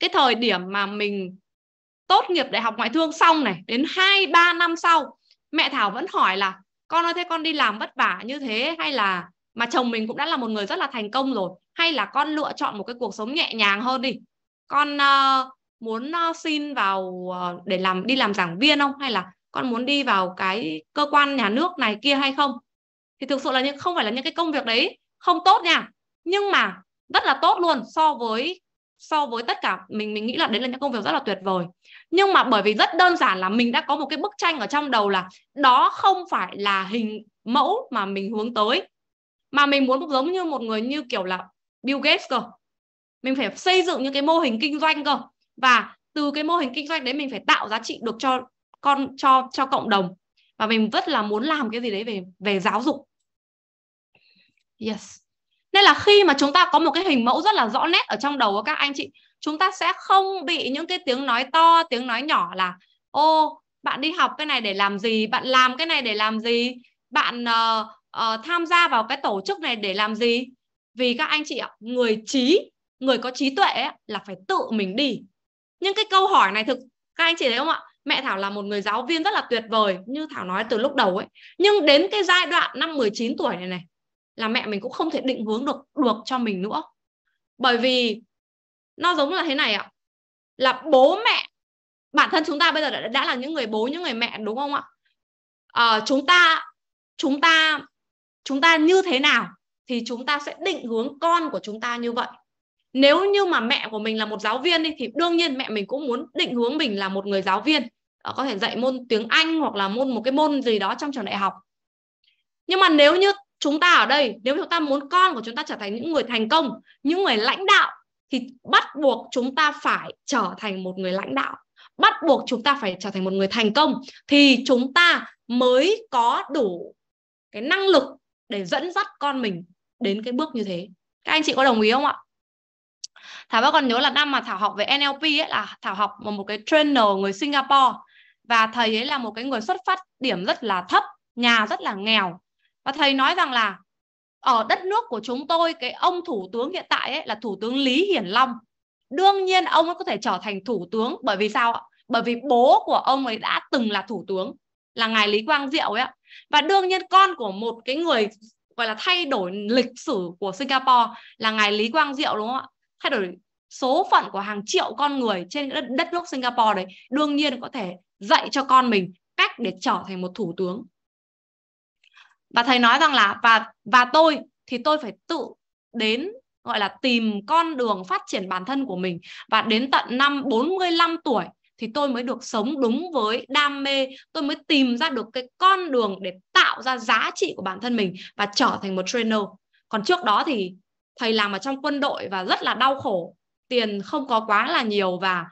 cái thời điểm mà mình tốt nghiệp đại học ngoại thương xong này đến 2 3 năm sau mẹ Thảo vẫn hỏi là con ơi thế con đi làm vất vả như thế hay là mà chồng mình cũng đã là một người rất là thành công rồi hay là con lựa chọn một cái cuộc sống nhẹ nhàng hơn đi con uh, muốn ờ, xin vào ờ, để làm đi làm giảng viên không hay là con muốn đi vào cái cơ quan nhà nước này kia hay không thì thực sự là những không phải là những cái công việc đấy không tốt nha nhưng mà rất là tốt luôn so với so với tất cả mình mình nghĩ là đấy là những công việc rất là tuyệt vời nhưng mà bởi vì rất đơn giản là mình đã có một cái bức tranh ở trong đầu là đó không phải là hình mẫu mà mình hướng tới mà mình muốn giống như một người như kiểu là Bill Gates cơ mình phải xây dựng những cái mô hình kinh doanh cơ và từ cái mô hình kinh doanh đấy mình phải tạo giá trị được cho con cho cho cộng đồng và mình rất là muốn làm cái gì đấy về về giáo dục yes nên là khi mà chúng ta có một cái hình mẫu rất là rõ nét ở trong đầu của các anh chị chúng ta sẽ không bị những cái tiếng nói to tiếng nói nhỏ là ô bạn đi học cái này để làm gì bạn làm cái này để làm gì bạn uh, uh, tham gia vào cái tổ chức này để làm gì vì các anh chị ạ người trí người có trí tuệ ấy, là phải tự mình đi nhưng cái câu hỏi này thực các anh chị thấy không ạ mẹ Thảo là một người giáo viên rất là tuyệt vời như Thảo nói từ lúc đầu ấy nhưng đến cái giai đoạn năm 19 tuổi này này là mẹ mình cũng không thể định hướng được được cho mình nữa bởi vì nó giống là thế này ạ là bố mẹ bản thân chúng ta bây giờ đã, đã là những người bố những người mẹ đúng không ạ à, chúng ta chúng ta chúng ta như thế nào thì chúng ta sẽ định hướng con của chúng ta như vậy nếu như mà mẹ của mình là một giáo viên đi thì đương nhiên mẹ mình cũng muốn định hướng mình là một người giáo viên ờ, có thể dạy môn tiếng Anh hoặc là môn một cái môn gì đó trong trường đại học nhưng mà nếu như chúng ta ở đây nếu chúng ta muốn con của chúng ta trở thành những người thành công những người lãnh đạo thì bắt buộc chúng ta phải trở thành một người lãnh đạo bắt buộc chúng ta phải trở thành một người thành công thì chúng ta mới có đủ cái năng lực để dẫn dắt con mình đến cái bước như thế các anh chị có đồng ý không ạ Thảo vẫn còn nhớ là năm mà Thảo học về NLP ấy là Thảo học một, một cái trainer người Singapore và thầy ấy là một cái người xuất phát điểm rất là thấp, nhà rất là nghèo. Và thầy nói rằng là ở đất nước của chúng tôi cái ông thủ tướng hiện tại ấy là thủ tướng Lý Hiển Long. Đương nhiên ông ấy có thể trở thành thủ tướng bởi vì sao ạ? Bởi vì bố của ông ấy đã từng là thủ tướng là ngài Lý Quang Diệu ấy Và đương nhiên con của một cái người gọi là thay đổi lịch sử của Singapore là ngài Lý Quang Diệu đúng không ạ? thay đổi số phận của hàng triệu con người trên đất, đất nước Singapore đấy đương nhiên có thể dạy cho con mình cách để trở thành một thủ tướng và thầy nói rằng là và và tôi thì tôi phải tự đến gọi là tìm con đường phát triển bản thân của mình và đến tận năm 45 tuổi thì tôi mới được sống đúng với đam mê, tôi mới tìm ra được cái con đường để tạo ra giá trị của bản thân mình và trở thành một trainer. Còn trước đó thì thầy làm ở trong quân đội và rất là đau khổ tiền không có quá là nhiều và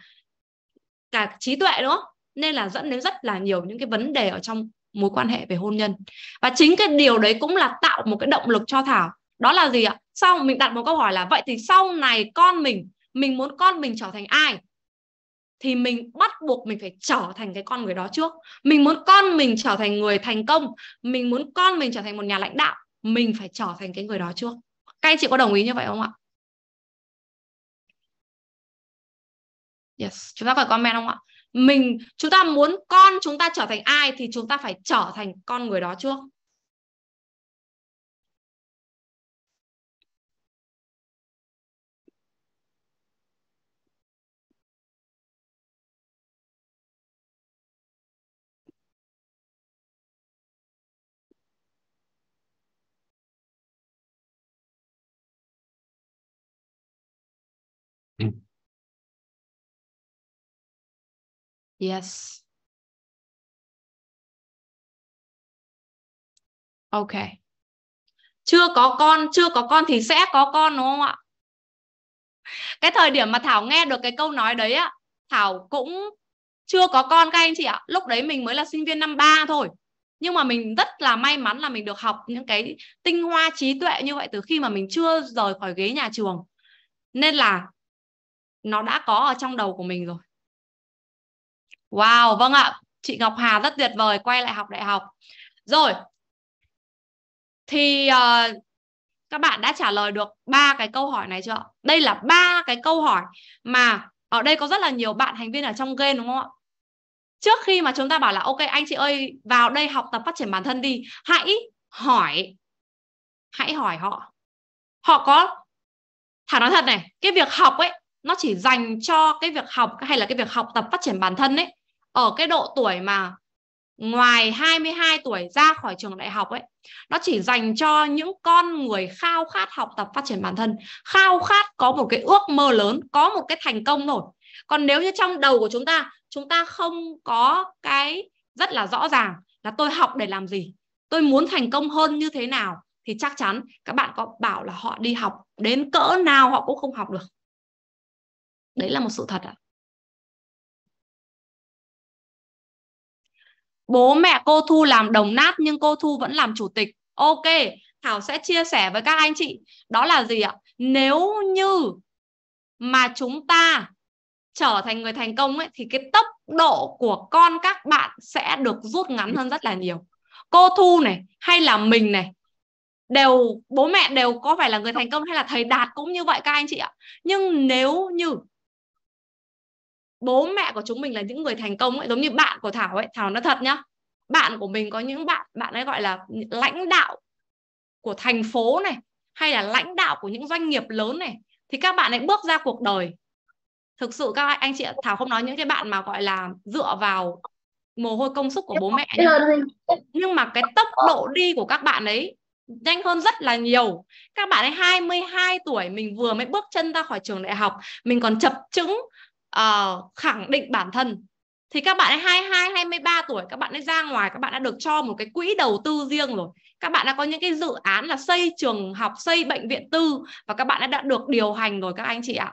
cả trí tuệ nữa nên là dẫn đến rất là nhiều những cái vấn đề ở trong mối quan hệ về hôn nhân và chính cái điều đấy cũng là tạo một cái động lực cho thảo đó là gì ạ sau mình đặt một câu hỏi là vậy thì sau này con mình mình muốn con mình trở thành ai thì mình bắt buộc mình phải trở thành cái con người đó trước mình muốn con mình trở thành người thành công mình muốn con mình trở thành một nhà lãnh đạo mình phải trở thành cái người đó trước các anh chị có đồng ý như vậy không ạ? Yes, chúng ta có comment không ạ? Mình chúng ta muốn con chúng ta trở thành ai thì chúng ta phải trở thành con người đó trước. Yes. Ok. Chưa có con, chưa có con thì sẽ có con đúng không ạ? Cái thời điểm mà Thảo nghe được cái câu nói đấy á, Thảo cũng chưa có con các anh chị ạ. Lúc đấy mình mới là sinh viên năm 3 thôi. Nhưng mà mình rất là may mắn là mình được học những cái tinh hoa trí tuệ như vậy từ khi mà mình chưa rời khỏi ghế nhà trường. Nên là nó đã có ở trong đầu của mình rồi Wow, vâng ạ. Chị Ngọc Hà rất tuyệt vời quay lại học đại học. Rồi. Thì uh, các bạn đã trả lời được ba cái câu hỏi này chưa? Đây là ba cái câu hỏi mà ở đây có rất là nhiều bạn thành viên ở trong game đúng không ạ? Trước khi mà chúng ta bảo là ok anh chị ơi vào đây học tập phát triển bản thân đi, hãy hỏi hãy hỏi họ. Họ có thả nói thật này, cái việc học ấy nó chỉ dành cho cái việc học hay là cái việc học tập phát triển bản thân ấy ở cái độ tuổi mà ngoài 22 tuổi ra khỏi trường đại học ấy nó chỉ dành cho những con người khao khát học tập phát triển bản thân khao khát có một cái ước mơ lớn có một cái thành công rồi còn nếu như trong đầu của chúng ta chúng ta không có cái rất là rõ ràng là tôi học để làm gì tôi muốn thành công hơn như thế nào thì chắc chắn các bạn có bảo là họ đi học đến cỡ nào họ cũng không học được đấy là một sự thật ạ à? bố mẹ cô Thu làm đồng nát nhưng cô Thu vẫn làm chủ tịch. Ok, Thảo sẽ chia sẻ với các anh chị đó là gì ạ? Nếu như mà chúng ta trở thành người thành công ấy thì cái tốc độ của con các bạn sẽ được rút ngắn hơn rất là nhiều. Cô Thu này hay là mình này đều bố mẹ đều có phải là người thành công hay là thầy Đạt cũng như vậy các anh chị ạ. Nhưng nếu như bố mẹ của chúng mình là những người thành công ấy giống như bạn của thảo ấy thảo nó thật nhá bạn của mình có những bạn bạn ấy gọi là lãnh đạo của thành phố này hay là lãnh đạo của những doanh nghiệp lớn này thì các bạn ấy bước ra cuộc đời thực sự các anh chị thảo không nói những cái bạn mà gọi là dựa vào mồ hôi công sức của bố mẹ nhưng, nhưng mà cái tốc độ đi của các bạn ấy nhanh hơn rất là nhiều các bạn ấy 22 tuổi mình vừa mới bước chân ra khỏi trường đại học mình còn chập chứng uh, khẳng định bản thân thì các bạn ấy 22, 23 tuổi các bạn ấy ra ngoài các bạn đã được cho một cái quỹ đầu tư riêng rồi các bạn đã có những cái dự án là xây trường học xây bệnh viện tư và các bạn đã được điều hành rồi các anh chị ạ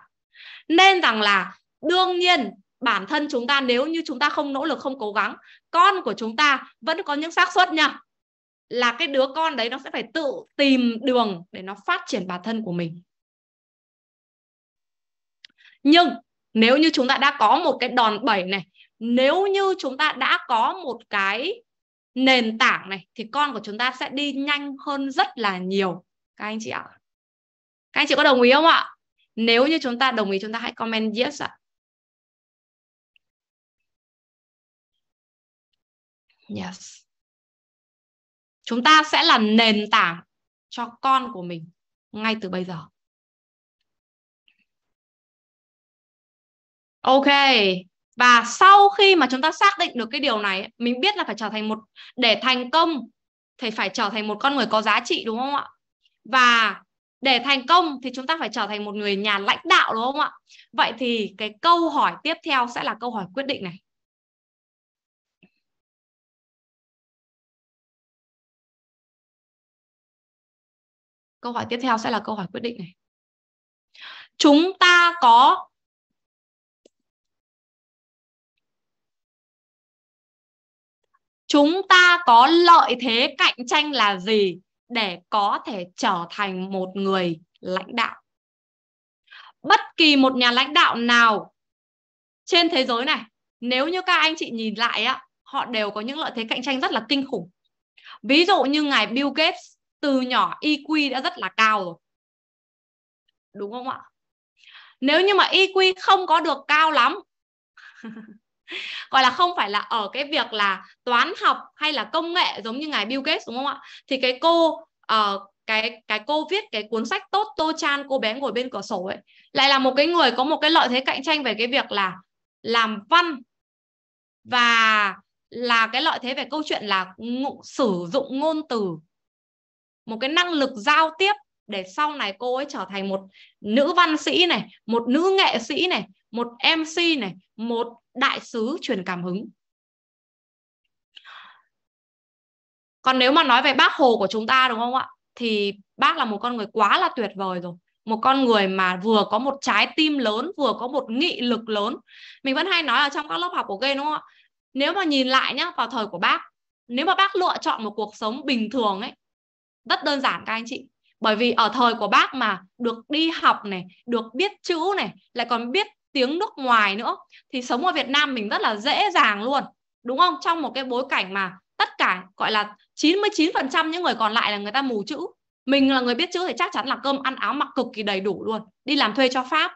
nên rằng là đương nhiên bản thân chúng ta nếu như chúng ta không nỗ lực không cố gắng con của chúng ta vẫn có những xác suất nha là cái đứa con đấy nó sẽ phải tự tìm đường để nó phát triển bản thân của mình nhưng nếu như chúng ta đã có một cái đòn bẩy này nếu như chúng ta đã có một cái nền tảng này thì con của chúng ta sẽ đi nhanh hơn rất là nhiều các anh chị ạ các anh chị có đồng ý không ạ nếu như chúng ta đồng ý chúng ta hãy comment yes ạ yes chúng ta sẽ là nền tảng cho con của mình ngay từ bây giờ Ok. Và sau khi mà chúng ta xác định được cái điều này, mình biết là phải trở thành một để thành công thì phải trở thành một con người có giá trị đúng không ạ? Và để thành công thì chúng ta phải trở thành một người nhà lãnh đạo đúng không ạ? Vậy thì cái câu hỏi tiếp theo sẽ là câu hỏi quyết định này. Câu hỏi tiếp theo sẽ là câu hỏi quyết định này. Chúng ta có chúng ta có lợi thế cạnh tranh là gì để có thể trở thành một người lãnh đạo bất kỳ một nhà lãnh đạo nào trên thế giới này nếu như các anh chị nhìn lại á họ đều có những lợi thế cạnh tranh rất là kinh khủng ví dụ như ngài Bill Gates từ nhỏ IQ e đã rất là cao rồi đúng không ạ nếu như mà IQ e không có được cao lắm gọi là không phải là ở cái việc là toán học hay là công nghệ giống như ngài Bill Gates đúng không ạ thì cái cô uh, cái cái cô viết cái cuốn sách tốt tô chan cô bé ngồi bên cửa sổ ấy lại là một cái người có một cái lợi thế cạnh tranh về cái việc là làm văn và là cái lợi thế về câu chuyện là ngụ, sử dụng ngôn từ một cái năng lực giao tiếp để sau này cô ấy trở thành một nữ văn sĩ này một nữ nghệ sĩ này một MC này, một đại sứ truyền cảm hứng. Còn nếu mà nói về bác Hồ của chúng ta đúng không ạ? Thì bác là một con người quá là tuyệt vời rồi. Một con người mà vừa có một trái tim lớn, vừa có một nghị lực lớn. Mình vẫn hay nói ở trong các lớp học của Gây đúng không ạ? Nếu mà nhìn lại nhá, vào thời của bác, nếu mà bác lựa chọn một cuộc sống bình thường ấy, rất đơn giản các anh chị bởi vì ở thời của bác mà được đi học này được biết chữ này lại còn biết tiếng nước ngoài nữa thì sống ở Việt Nam mình rất là dễ dàng luôn đúng không trong một cái bối cảnh mà tất cả gọi là 99% những người còn lại là người ta mù chữ mình là người biết chữ thì chắc chắn là cơm ăn áo mặc cực kỳ đầy đủ luôn đi làm thuê cho Pháp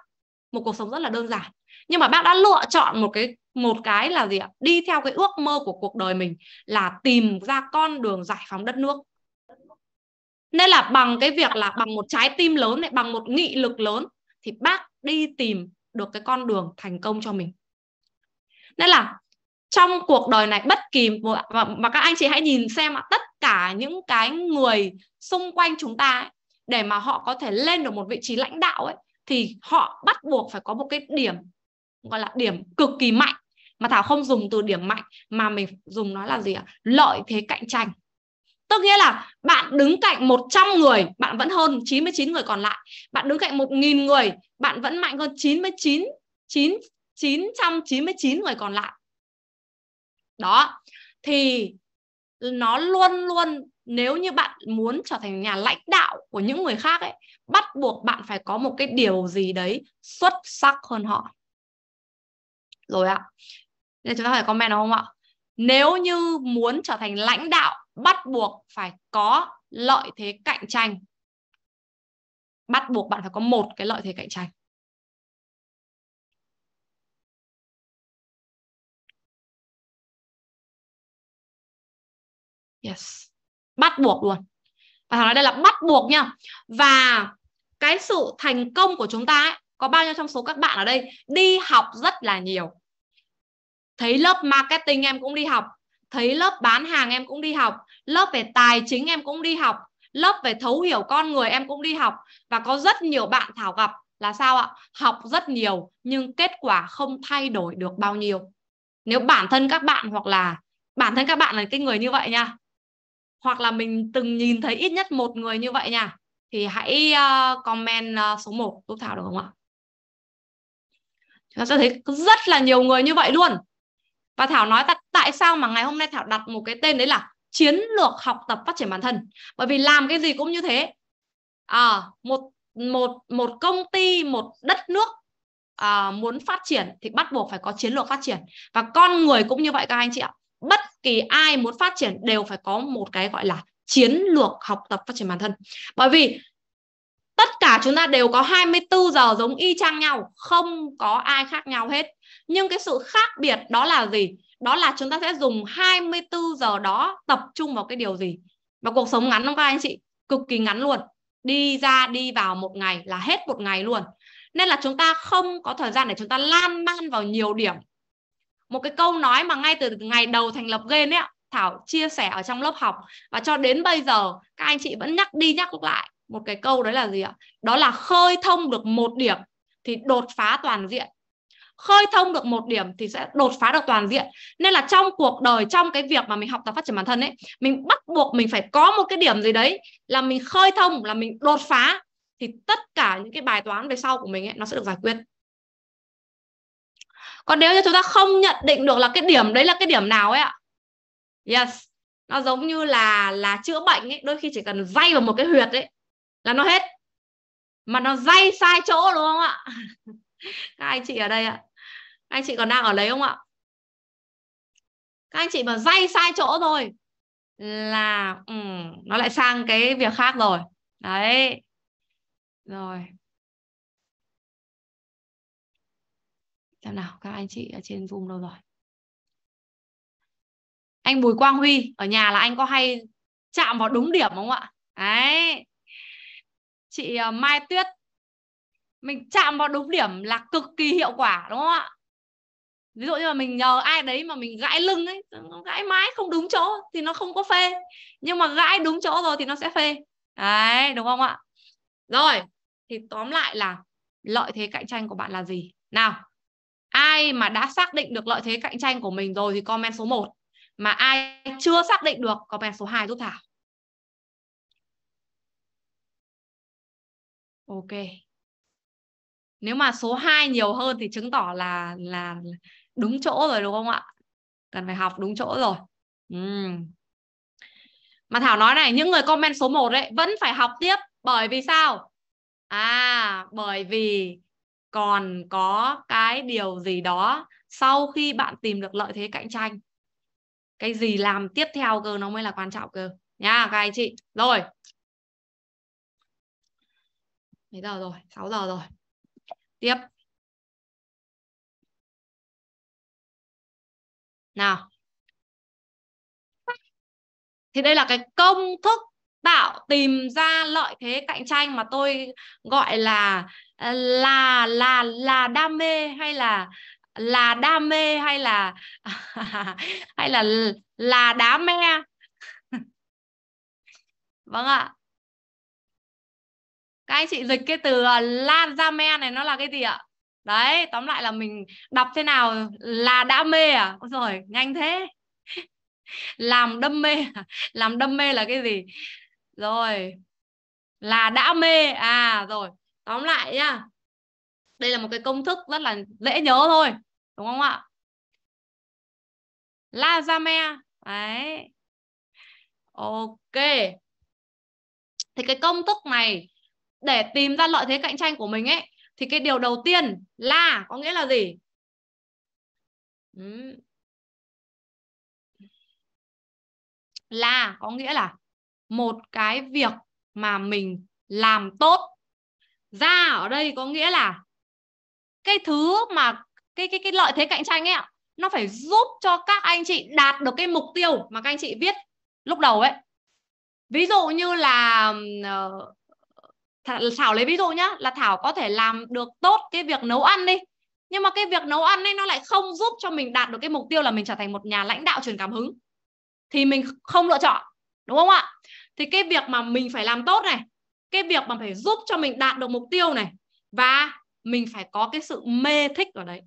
một cuộc sống rất là đơn giản nhưng mà bác đã lựa chọn một cái một cái là gì ạ đi theo cái ước mơ của cuộc đời mình là tìm ra con đường giải phóng đất nước nên là bằng cái việc là bằng một trái tim lớn này bằng một nghị lực lớn thì bác đi tìm được cái con đường thành công cho mình nên là trong cuộc đời này bất kỳ một mà, mà các anh chị hãy nhìn xem tất cả những cái người xung quanh chúng ta ấy, để mà họ có thể lên được một vị trí lãnh đạo ấy thì họ bắt buộc phải có một cái điểm gọi là điểm cực kỳ mạnh mà thảo không dùng từ điểm mạnh mà mình dùng nó là gì ạ lợi thế cạnh tranh Tức nghĩa là bạn đứng cạnh 100 người, bạn vẫn hơn 99 người còn lại. Bạn đứng cạnh 1.000 người, bạn vẫn mạnh hơn 99, 9, 999 người còn lại. Đó. Thì nó luôn luôn nếu như bạn muốn trở thành nhà lãnh đạo của những người khác ấy, bắt buộc bạn phải có một cái điều gì đấy xuất sắc hơn họ. Rồi ạ. Nên chúng ta phải comment đúng không ạ? Nếu như muốn trở thành lãnh đạo bắt buộc phải có lợi thế cạnh tranh bắt buộc bạn phải có một cái lợi thế cạnh tranh yes bắt buộc luôn và thằng nói đây là bắt buộc nha và cái sự thành công của chúng ta ấy, có bao nhiêu trong số các bạn ở đây đi học rất là nhiều thấy lớp marketing em cũng đi học thấy lớp bán hàng em cũng đi học lớp về tài chính em cũng đi học lớp về thấu hiểu con người em cũng đi học và có rất nhiều bạn thảo gặp là sao ạ học rất nhiều nhưng kết quả không thay đổi được bao nhiêu nếu bản thân các bạn hoặc là bản thân các bạn là cái người như vậy nha hoặc là mình từng nhìn thấy ít nhất một người như vậy nha thì hãy ờ, comment ờ, số 1 giúp Thảo được không ạ? Chúng ta sẽ thấy rất là nhiều người như vậy luôn và thảo nói tại, tại sao mà ngày hôm nay thảo đặt một cái tên đấy là chiến lược học tập phát triển bản thân bởi vì làm cái gì cũng như thế à, một một một công ty một đất nước à, muốn phát triển thì bắt buộc phải có chiến lược phát triển và con người cũng như vậy các anh chị ạ bất kỳ ai muốn phát triển đều phải có một cái gọi là chiến lược học tập phát triển bản thân bởi vì tất cả chúng ta đều có 24 giờ giống y chang nhau không có ai khác nhau hết nhưng cái sự khác biệt đó là gì đó là chúng ta sẽ dùng 24 giờ đó tập trung vào cái điều gì và cuộc sống ngắn không các anh chị cực kỳ ngắn luôn đi ra đi vào một ngày là hết một ngày luôn nên là chúng ta không có thời gian để chúng ta lan man vào nhiều điểm một cái câu nói mà ngay từ ngày đầu thành lập game ấy Thảo chia sẻ ở trong lớp học và cho đến bây giờ các anh chị vẫn nhắc đi nhắc lại một cái câu đấy là gì ạ? Đó là khơi thông được một điểm thì đột phá toàn diện khơi thông được một điểm thì sẽ đột phá được toàn diện nên là trong cuộc đời trong cái việc mà mình học tập phát triển bản thân ấy mình bắt buộc mình phải có một cái điểm gì đấy là mình khơi thông là mình đột phá thì tất cả những cái bài toán về sau của mình ấy nó sẽ được giải quyết còn nếu như chúng ta không nhận định được là cái điểm đấy là cái điểm nào ấy ạ yes nó giống như là là chữa bệnh ấy đôi khi chỉ cần vay vào một cái huyệt ấy là nó hết mà nó dây sai chỗ đúng không ạ các anh chị ở đây ạ anh chị còn đang ở đấy không ạ các anh chị mà dây sai chỗ rồi là ừ, nó lại sang cái việc khác rồi đấy rồi xem nào các anh chị ở trên zoom đâu rồi anh Bùi Quang Huy ở nhà là anh có hay chạm vào đúng điểm không ạ đấy chị ờ, Mai Tuyết mình chạm vào đúng điểm là cực kỳ hiệu quả đúng không ạ ví dụ như là mình nhờ ai đấy mà mình gãi lưng ấy nó gãi mãi không đúng chỗ thì nó không có phê nhưng mà gãi đúng chỗ rồi thì nó sẽ phê đấy đúng không ạ rồi thì tóm lại là lợi thế cạnh tranh của bạn là gì nào ai mà đã xác định được lợi thế cạnh tranh của mình rồi thì comment số 1 mà ai chưa xác định được comment số 2 giúp Thảo Ok nếu mà số 2 nhiều hơn thì chứng tỏ là là đúng chỗ rồi đúng không ạ cần phải học đúng chỗ rồi uhm. mà thảo nói này những người comment số 1 đấy vẫn phải học tiếp bởi vì sao à bởi vì còn có cái điều gì đó sau khi bạn tìm được lợi thế cạnh tranh cái gì làm tiếp theo cơ nó mới là quan trọng cơ nha các anh chị rồi mấy giờ rồi 6 giờ rồi tiếp nào thì đây là cái công thức tạo tìm ra lợi thế cạnh tranh mà tôi gọi là ờ, là là là đam mê hay là là đam mê hay là hay là là đá me vâng ạ các anh chị dịch cái từ ờ, lan da me này nó là cái gì ạ đấy tóm lại là mình đọc thế nào là đã mê à Ôi rồi nhanh thế làm đâm mê à? làm đâm mê là cái gì rồi là đã mê à rồi tóm lại nhá đây là một cái công thức rất là dễ nhớ thôi đúng không ạ la me, đấy ok thì cái công thức này để tìm ra lợi thế cạnh tranh của mình ấy thì cái điều đầu tiên là có nghĩa là gì ừ. là có nghĩa là một cái việc mà mình làm tốt ra ở đây có nghĩa là cái thứ mà cái cái cái lợi thế cạnh tranh ấy nó phải giúp cho các anh chị đạt được cái mục tiêu mà các anh chị viết lúc đầu ấy ví dụ như là uh, Thảo lấy ví dụ nhá là Thảo có thể làm được tốt cái việc nấu ăn đi nhưng mà cái việc nấu ăn ấy nó lại không giúp cho mình đạt được cái mục tiêu là mình trở thành một nhà lãnh đạo truyền cảm hứng thì mình không lựa chọn đúng không ạ thì cái việc mà mình phải làm tốt này cái việc mà phải giúp cho mình đạt được mục tiêu này và mình phải có cái sự mê thích ở đấy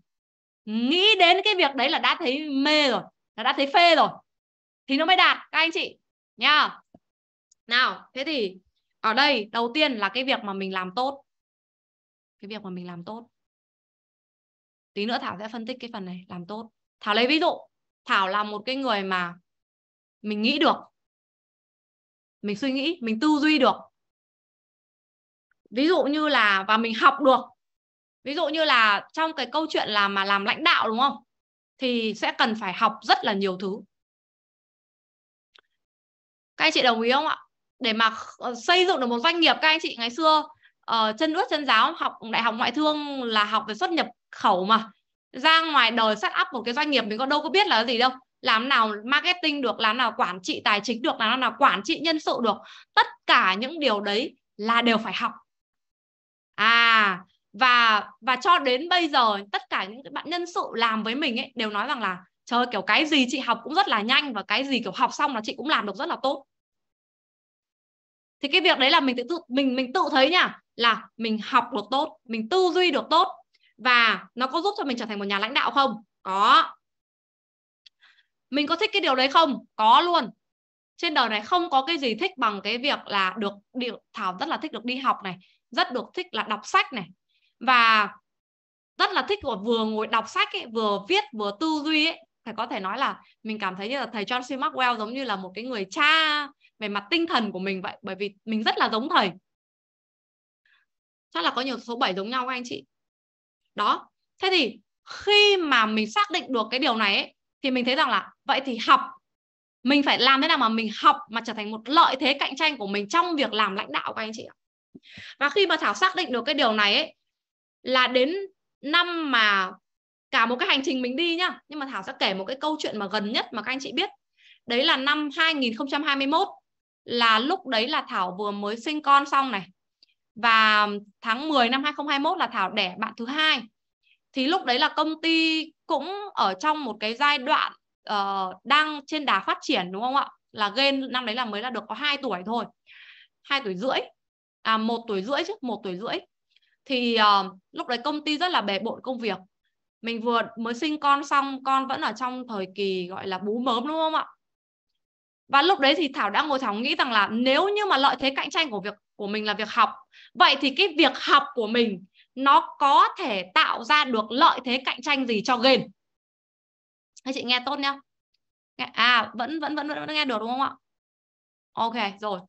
nghĩ đến cái việc đấy là đã thấy mê rồi là đã thấy phê rồi thì nó mới đạt các anh chị nha nào thế thì ở đây đầu tiên là cái việc mà mình làm tốt cái việc mà mình làm tốt tí nữa thảo sẽ phân tích cái phần này làm tốt thảo lấy ví dụ thảo là một cái người mà mình nghĩ được mình suy nghĩ mình tư duy được ví dụ như là và mình học được ví dụ như là trong cái câu chuyện là mà làm lãnh đạo đúng không thì sẽ cần phải học rất là nhiều thứ các anh chị đồng ý không ạ để mà ờ, xây dựng được một doanh nghiệp các anh chị ngày xưa uh, chân ướt chân giáo học đại học ngoại thương là học về xuất nhập khẩu mà ra ngoài đời set up một cái doanh nghiệp mình có đâu có biết là gì đâu làm nào marketing được làm nào quản trị tài chính được làm nào quản trị nhân sự được tất cả những điều đấy là đều phải học à và và cho đến bây giờ tất cả những bạn nhân sự làm với mình ấy đều nói rằng là trời kiểu cái gì chị học cũng rất là nhanh và cái gì kiểu học xong là chị cũng làm được rất là tốt thì cái việc đấy là mình tự mình mình tự thấy nha là mình học được tốt mình tư duy được tốt và nó có giúp cho mình trở thành một nhà lãnh đạo không có mình có thích cái điều đấy không có luôn trên đời này không có cái gì thích bằng cái việc là được đi, thảo rất là thích được đi học này rất được thích là đọc sách này và rất là thích của vừa ngồi đọc sách ấy, vừa viết vừa tư duy ấy, phải có thể nói là mình cảm thấy như là thầy John C. Maxwell giống như là một cái người cha về mặt tinh thần của mình vậy bởi vì mình rất là giống thầy chắc là có nhiều số 7 giống nhau các anh chị đó thế thì khi mà mình xác định được cái điều này ấy, thì mình thấy rằng là vậy thì học mình phải làm thế nào mà mình học mà trở thành một lợi thế cạnh tranh của mình trong việc làm lãnh đạo các anh chị ạ và khi mà thảo xác định được cái điều này ấy, là đến năm mà cả một cái hành trình mình đi nhá nhưng mà Thảo sẽ kể một cái câu chuyện mà gần nhất mà các anh chị biết đấy là năm 2021 là lúc đấy là Thảo vừa mới sinh con xong này và tháng 10 năm 2021 là Thảo đẻ bạn thứ hai thì lúc đấy là công ty cũng ở trong một cái giai đoạn uh, đang trên đà phát triển đúng không ạ là gen năm đấy là mới là được có 2 tuổi thôi hai tuổi rưỡi à một tuổi rưỡi chứ một tuổi rưỡi thì uh, lúc đấy công ty rất là bề bộn công việc mình vừa mới sinh con xong con vẫn ở trong thời kỳ gọi là bú mớm đúng không ạ và lúc đấy thì thảo đã ngồi thảo nghĩ rằng là nếu như mà lợi thế cạnh tranh của việc của mình là việc học vậy thì cái việc học của mình nó có thể tạo ra được lợi thế cạnh tranh gì cho gền các chị nghe tốt nhá à vẫn vẫn vẫn vẫn nghe được đúng không ạ ok rồi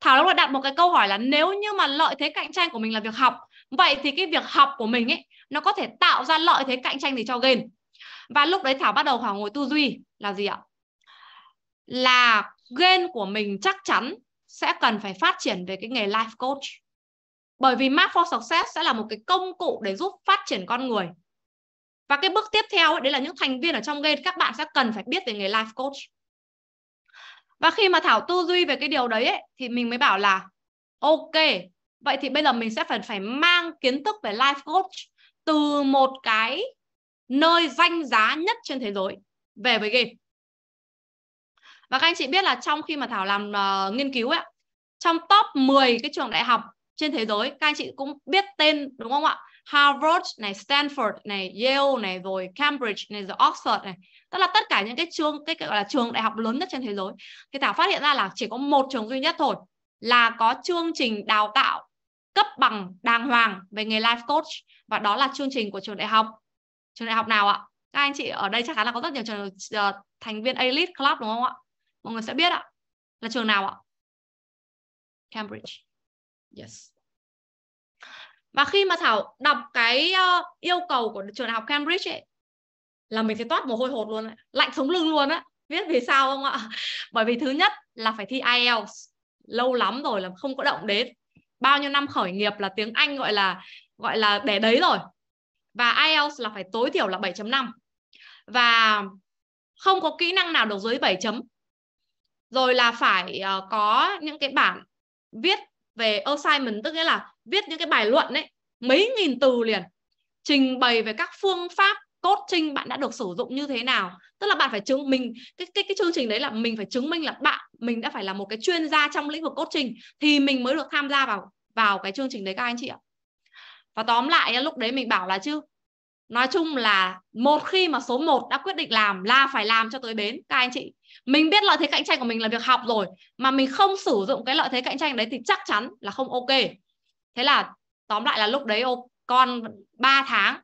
thảo lúc đó đặt một cái câu hỏi là nếu như mà lợi thế cạnh tranh của mình là việc học vậy thì cái việc học của mình ấy nó có thể tạo ra lợi thế cạnh tranh gì cho game và lúc đấy thảo bắt đầu thảo ngồi tư duy là gì ạ là game của mình chắc chắn sẽ cần phải phát triển về cái nghề life coach bởi vì map for success sẽ là một cái công cụ để giúp phát triển con người và cái bước tiếp theo ấy, đấy là những thành viên ở trong game các bạn sẽ cần phải biết về nghề life coach và khi mà thảo tư duy về cái điều đấy ấy, thì mình mới bảo là ok vậy thì bây giờ mình sẽ phải phải mang kiến thức về life coach từ một cái nơi danh giá nhất trên thế giới về với game và các anh chị biết là trong khi mà Thảo làm uh, nghiên cứu ấy, trong top 10 cái trường đại học trên thế giới, các anh chị cũng biết tên đúng không ạ? Harvard này, Stanford này, Yale này, rồi Cambridge này, rồi Oxford này. Tức là tất cả những cái trường cái gọi là trường đại học lớn nhất trên thế giới. Thì Thảo phát hiện ra là chỉ có một trường duy nhất thôi là có chương trình đào tạo cấp bằng đàng hoàng về nghề life coach và đó là chương trình của trường đại học trường đại học nào ạ các anh chị ở đây chắc chắn là có rất nhiều trường uh, thành viên elite club đúng không ạ mọi người sẽ biết ạ là trường nào ạ Cambridge yes và khi mà thảo đọc cái uh, yêu cầu của trường đại học Cambridge ấy, là mình sẽ toát mồ hôi hột luôn ấy. lạnh sống lưng luôn á biết vì sao không ạ bởi vì thứ nhất là phải thi IELTS lâu lắm rồi là không có động đến bao nhiêu năm khởi nghiệp là tiếng Anh gọi là gọi là để đấy ừ. rồi và IELTS là phải tối thiểu là 7.5 và không có kỹ năng nào được dưới 7 chấm rồi là phải uh, có những cái bản viết về assignment tức nghĩa là viết những cái bài luận ấy mấy nghìn từ liền trình bày về các phương pháp coaching bạn đã được sử dụng như thế nào tức là bạn phải chứng mình cái cái cái chương trình đấy là mình phải chứng minh là bạn mình đã phải là một cái chuyên gia trong lĩnh vực coaching thì mình mới được tham gia vào vào cái chương trình đấy các anh chị ạ và tóm lại lúc đấy mình bảo là chứ nói chung là một khi mà số 1 đã quyết định làm là phải làm cho tới bến các anh chị mình biết lợi thế cạnh tranh của mình là việc học rồi mà mình không sử dụng cái lợi thế cạnh tranh đấy thì chắc chắn là không ok thế là tóm lại là lúc đấy con 3 tháng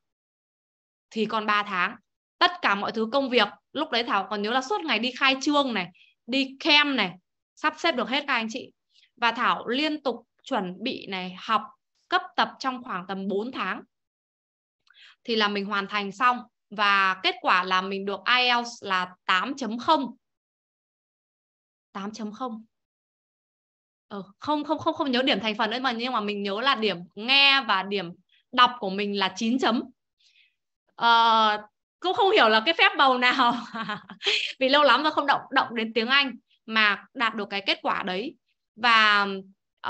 thì còn 3 tháng tất cả mọi thứ công việc lúc đấy thảo còn nhớ là suốt ngày đi khai trương này đi kem này sắp xếp được hết các anh chị và thảo liên tục chuẩn bị này học cấp tập trong khoảng tầm 4 tháng thì là mình hoàn thành xong và kết quả là mình được IELTS là 8.0 8.0 ờ, không không không không nhớ điểm thành phần đấy mà nhưng mà mình nhớ là điểm nghe và điểm đọc của mình là 9 chấm ờ, cũng không hiểu là cái phép bầu nào vì lâu lắm rồi không động động đến tiếng Anh mà đạt được cái kết quả đấy và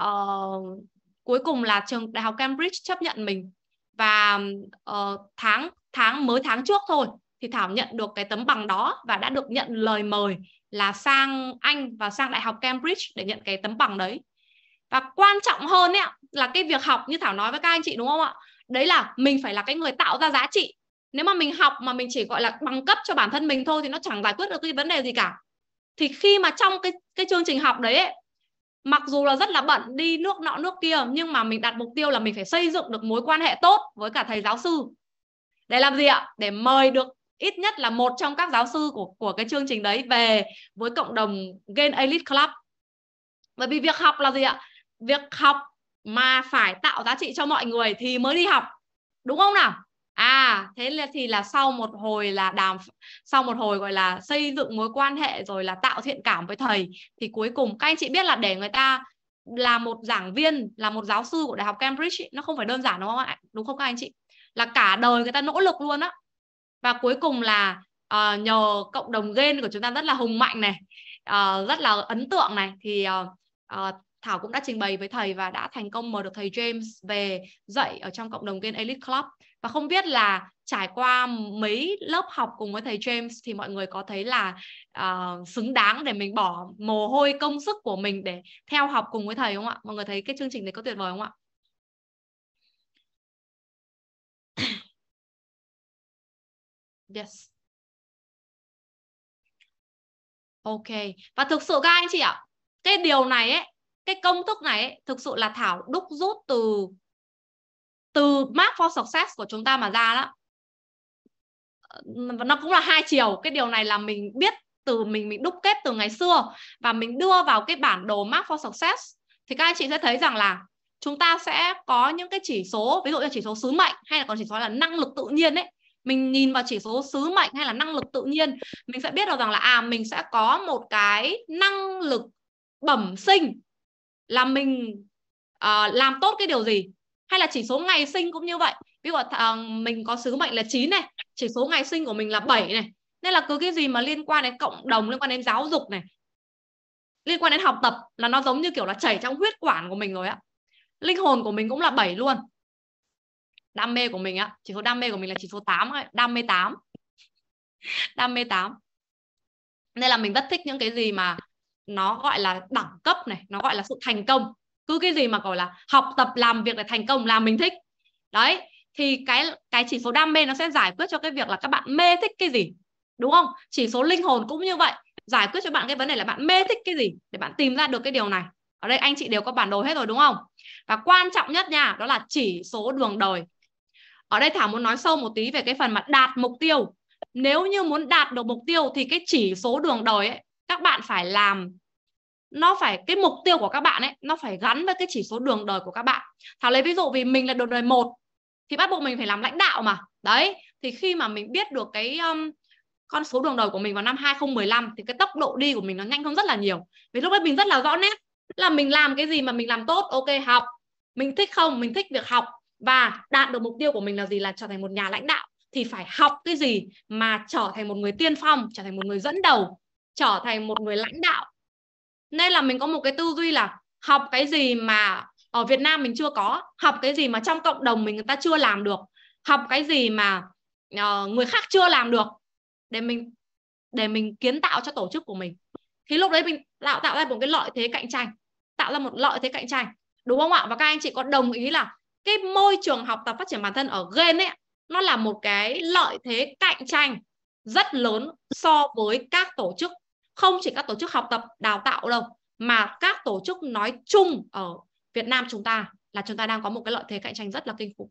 uh, cuối cùng là trường đại học Cambridge chấp nhận mình và uh, tháng tháng mới tháng trước thôi thì Thảo nhận được cái tấm bằng đó và đã được nhận lời mời là sang Anh và sang đại học Cambridge để nhận cái tấm bằng đấy và quan trọng hơn ấy, là cái việc học như Thảo nói với các anh chị đúng không ạ đấy là mình phải là cái người tạo ra giá trị nếu mà mình học mà mình chỉ gọi là bằng cấp cho bản thân mình thôi thì nó chẳng giải quyết được cái vấn đề gì cả thì khi mà trong cái cái chương trình học đấy ấy, mặc dù là rất là bận đi nước nọ nước kia nhưng mà mình đặt mục tiêu là mình phải xây dựng được mối quan hệ tốt với cả thầy giáo sư để làm gì ạ để mời được ít nhất là một trong các giáo sư của của cái chương trình đấy về với cộng đồng Gain Elite Club bởi vì việc học là gì ạ việc học mà phải tạo giá trị cho mọi người thì mới đi học đúng không nào à thế là thì là sau một hồi là đàm sau một hồi gọi là xây dựng mối quan hệ rồi là tạo thiện cảm với thầy thì cuối cùng các anh chị biết là để người ta là một giảng viên là một giáo sư của đại học Cambridge ý, nó không phải đơn giản đúng không ạ đúng không các anh chị là cả đời người ta nỗ lực luôn á và cuối cùng là uh, nhờ cộng đồng gen của chúng ta rất là hùng mạnh này uh, rất là ấn tượng này thì uh, uh, Thảo cũng đã trình bày với thầy và đã thành công mời được thầy James về dạy ở trong cộng đồng gen Elite Club và không biết là trải qua mấy lớp học cùng với thầy James thì mọi người có thấy là uh, xứng đáng để mình bỏ mồ hôi công sức của mình để theo học cùng với thầy không ạ? Mọi người thấy cái chương trình này có tuyệt vời không ạ? Yes. Ok. Và thực sự các anh chị ạ, cái điều này ấy, cái công thức này ấy, thực sự là Thảo đúc rút từ từ mark for success của chúng ta mà ra đó ờ, nó cũng là hai chiều cái điều này là mình biết từ mình mình đúc kết từ ngày xưa và mình đưa vào cái bản đồ mark for success thì các anh chị sẽ thấy rằng là chúng ta sẽ có những cái chỉ số ví dụ như chỉ số sứ mệnh hay là còn chỉ số là năng lực tự nhiên ấy mình nhìn vào chỉ số sứ mệnh hay là năng lực tự nhiên mình sẽ biết được rằng là à mình sẽ có một cái năng lực bẩm sinh là mình uh, làm tốt cái điều gì hay là chỉ số ngày sinh cũng như vậy ví dụ à, mình có sứ mệnh là 9 này chỉ số ngày sinh của mình là 7 này nên là cứ cái gì mà liên quan đến cộng đồng liên quan đến giáo dục này liên quan đến học tập là nó giống như kiểu là chảy trong huyết quản của mình rồi á, linh hồn của mình cũng là 7 luôn đam mê của mình á chỉ số đam mê của mình là chỉ số 8 ấy. đam mê 8 đam mê 8 nên là mình rất thích những cái gì mà nó gọi là đẳng cấp này nó gọi là sự thành công cứ cái gì mà gọi là học tập làm việc để thành công làm mình thích đấy thì cái cái chỉ số đam mê nó sẽ giải quyết cho cái việc là các bạn mê thích cái gì đúng không chỉ số linh hồn cũng như vậy giải quyết cho bạn cái vấn đề là bạn mê thích cái gì để bạn tìm ra được cái điều này ở đây anh chị đều có bản đồ hết rồi đúng không và quan trọng nhất nha đó là chỉ số đường đời ở đây thảo muốn nói sâu một tí về cái phần mà đạt mục tiêu nếu như muốn đạt được mục tiêu thì cái chỉ số đường đời ấy, các bạn phải làm nó phải cái mục tiêu của các bạn ấy nó phải gắn với cái chỉ số đường đời của các bạn thảo lấy ví dụ vì mình là đường đời một thì bắt buộc mình phải làm lãnh đạo mà đấy thì khi mà mình biết được cái um, con số đường đời của mình vào năm 2015 thì cái tốc độ đi của mình nó nhanh hơn rất là nhiều vì lúc đấy mình rất là rõ nét là mình làm cái gì mà mình làm tốt ok học mình thích không mình thích việc học và đạt được mục tiêu của mình là gì là trở thành một nhà lãnh đạo thì phải học cái gì mà trở thành một người tiên phong trở thành một người dẫn đầu trở thành một người lãnh đạo nên là mình có một cái tư duy là học cái gì mà ở Việt Nam mình chưa có học cái gì mà trong cộng đồng mình người ta chưa làm được học cái gì mà uh, người khác chưa làm được để mình để mình kiến tạo cho tổ chức của mình thì lúc đấy mình tạo tạo ra một cái lợi thế cạnh tranh tạo ra một lợi thế cạnh tranh đúng không ạ và các anh chị có đồng ý là cái môi trường học tập phát triển bản thân ở gen ấy nó là một cái lợi thế cạnh tranh rất lớn so với các tổ chức không chỉ các tổ chức học tập đào tạo đâu mà các tổ chức nói chung ở Việt Nam chúng ta là chúng ta đang có một cái lợi thế cạnh tranh rất là kinh khủng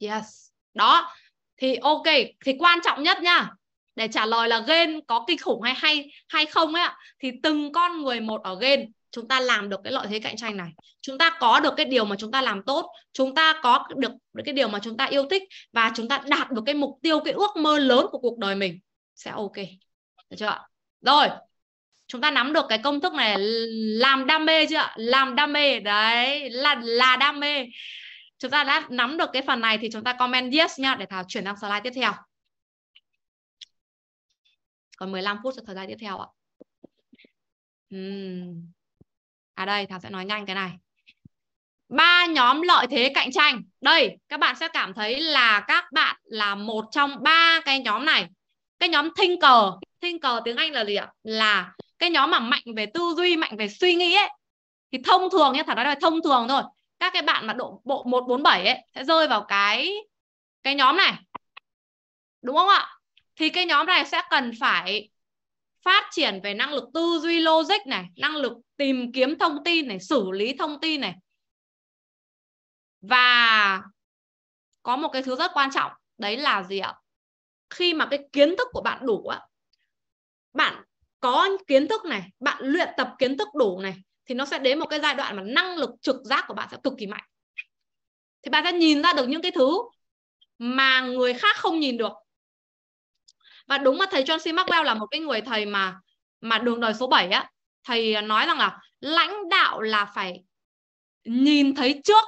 Yes. Đó. Thì ok, thì quan trọng nhất nha. Để trả lời là gen có kinh khủng hay hay hay không ấy ạ, thì từng con người một ở gen chúng ta làm được cái lợi thế cạnh tranh này chúng ta có được cái điều mà chúng ta làm tốt chúng ta có được cái điều mà chúng ta yêu thích và chúng ta đạt được cái mục tiêu cái ước mơ lớn của cuộc đời mình sẽ ok được chưa rồi chúng ta nắm được cái công thức này làm đam mê chưa ạ làm đam mê đấy là là đam mê chúng ta đã nắm được cái phần này thì chúng ta comment yes nha để thảo chuyển sang slide tiếp theo còn 15 phút cho thời gian tiếp theo ạ à đây thảo sẽ nói nhanh cái này ba nhóm lợi thế cạnh tranh đây các bạn sẽ cảm thấy là các bạn là một trong ba cái nhóm này cái nhóm thinh cờ thinh cờ tiếng anh là gì ạ là cái nhóm mà mạnh về tư duy mạnh về suy nghĩ ấy thì thông thường nhé thảo nói là thông thường thôi các cái bạn mà độ bộ 147 ấy sẽ rơi vào cái cái nhóm này đúng không ạ thì cái nhóm này sẽ cần phải phát triển về năng lực tư duy logic này năng lực tìm kiếm thông tin này xử lý thông tin này và có một cái thứ rất quan trọng đấy là gì ạ khi mà cái kiến thức của bạn đủ á bạn có kiến thức này bạn luyện tập kiến thức đủ này thì nó sẽ đến một cái giai đoạn mà năng lực trực giác của bạn sẽ cực kỳ mạnh thì bạn sẽ nhìn ra được những cái thứ mà người khác không nhìn được và đúng mà thầy John C. Maxwell là một cái người thầy mà mà đường đời số 7 á thầy nói rằng là lãnh đạo là phải nhìn thấy trước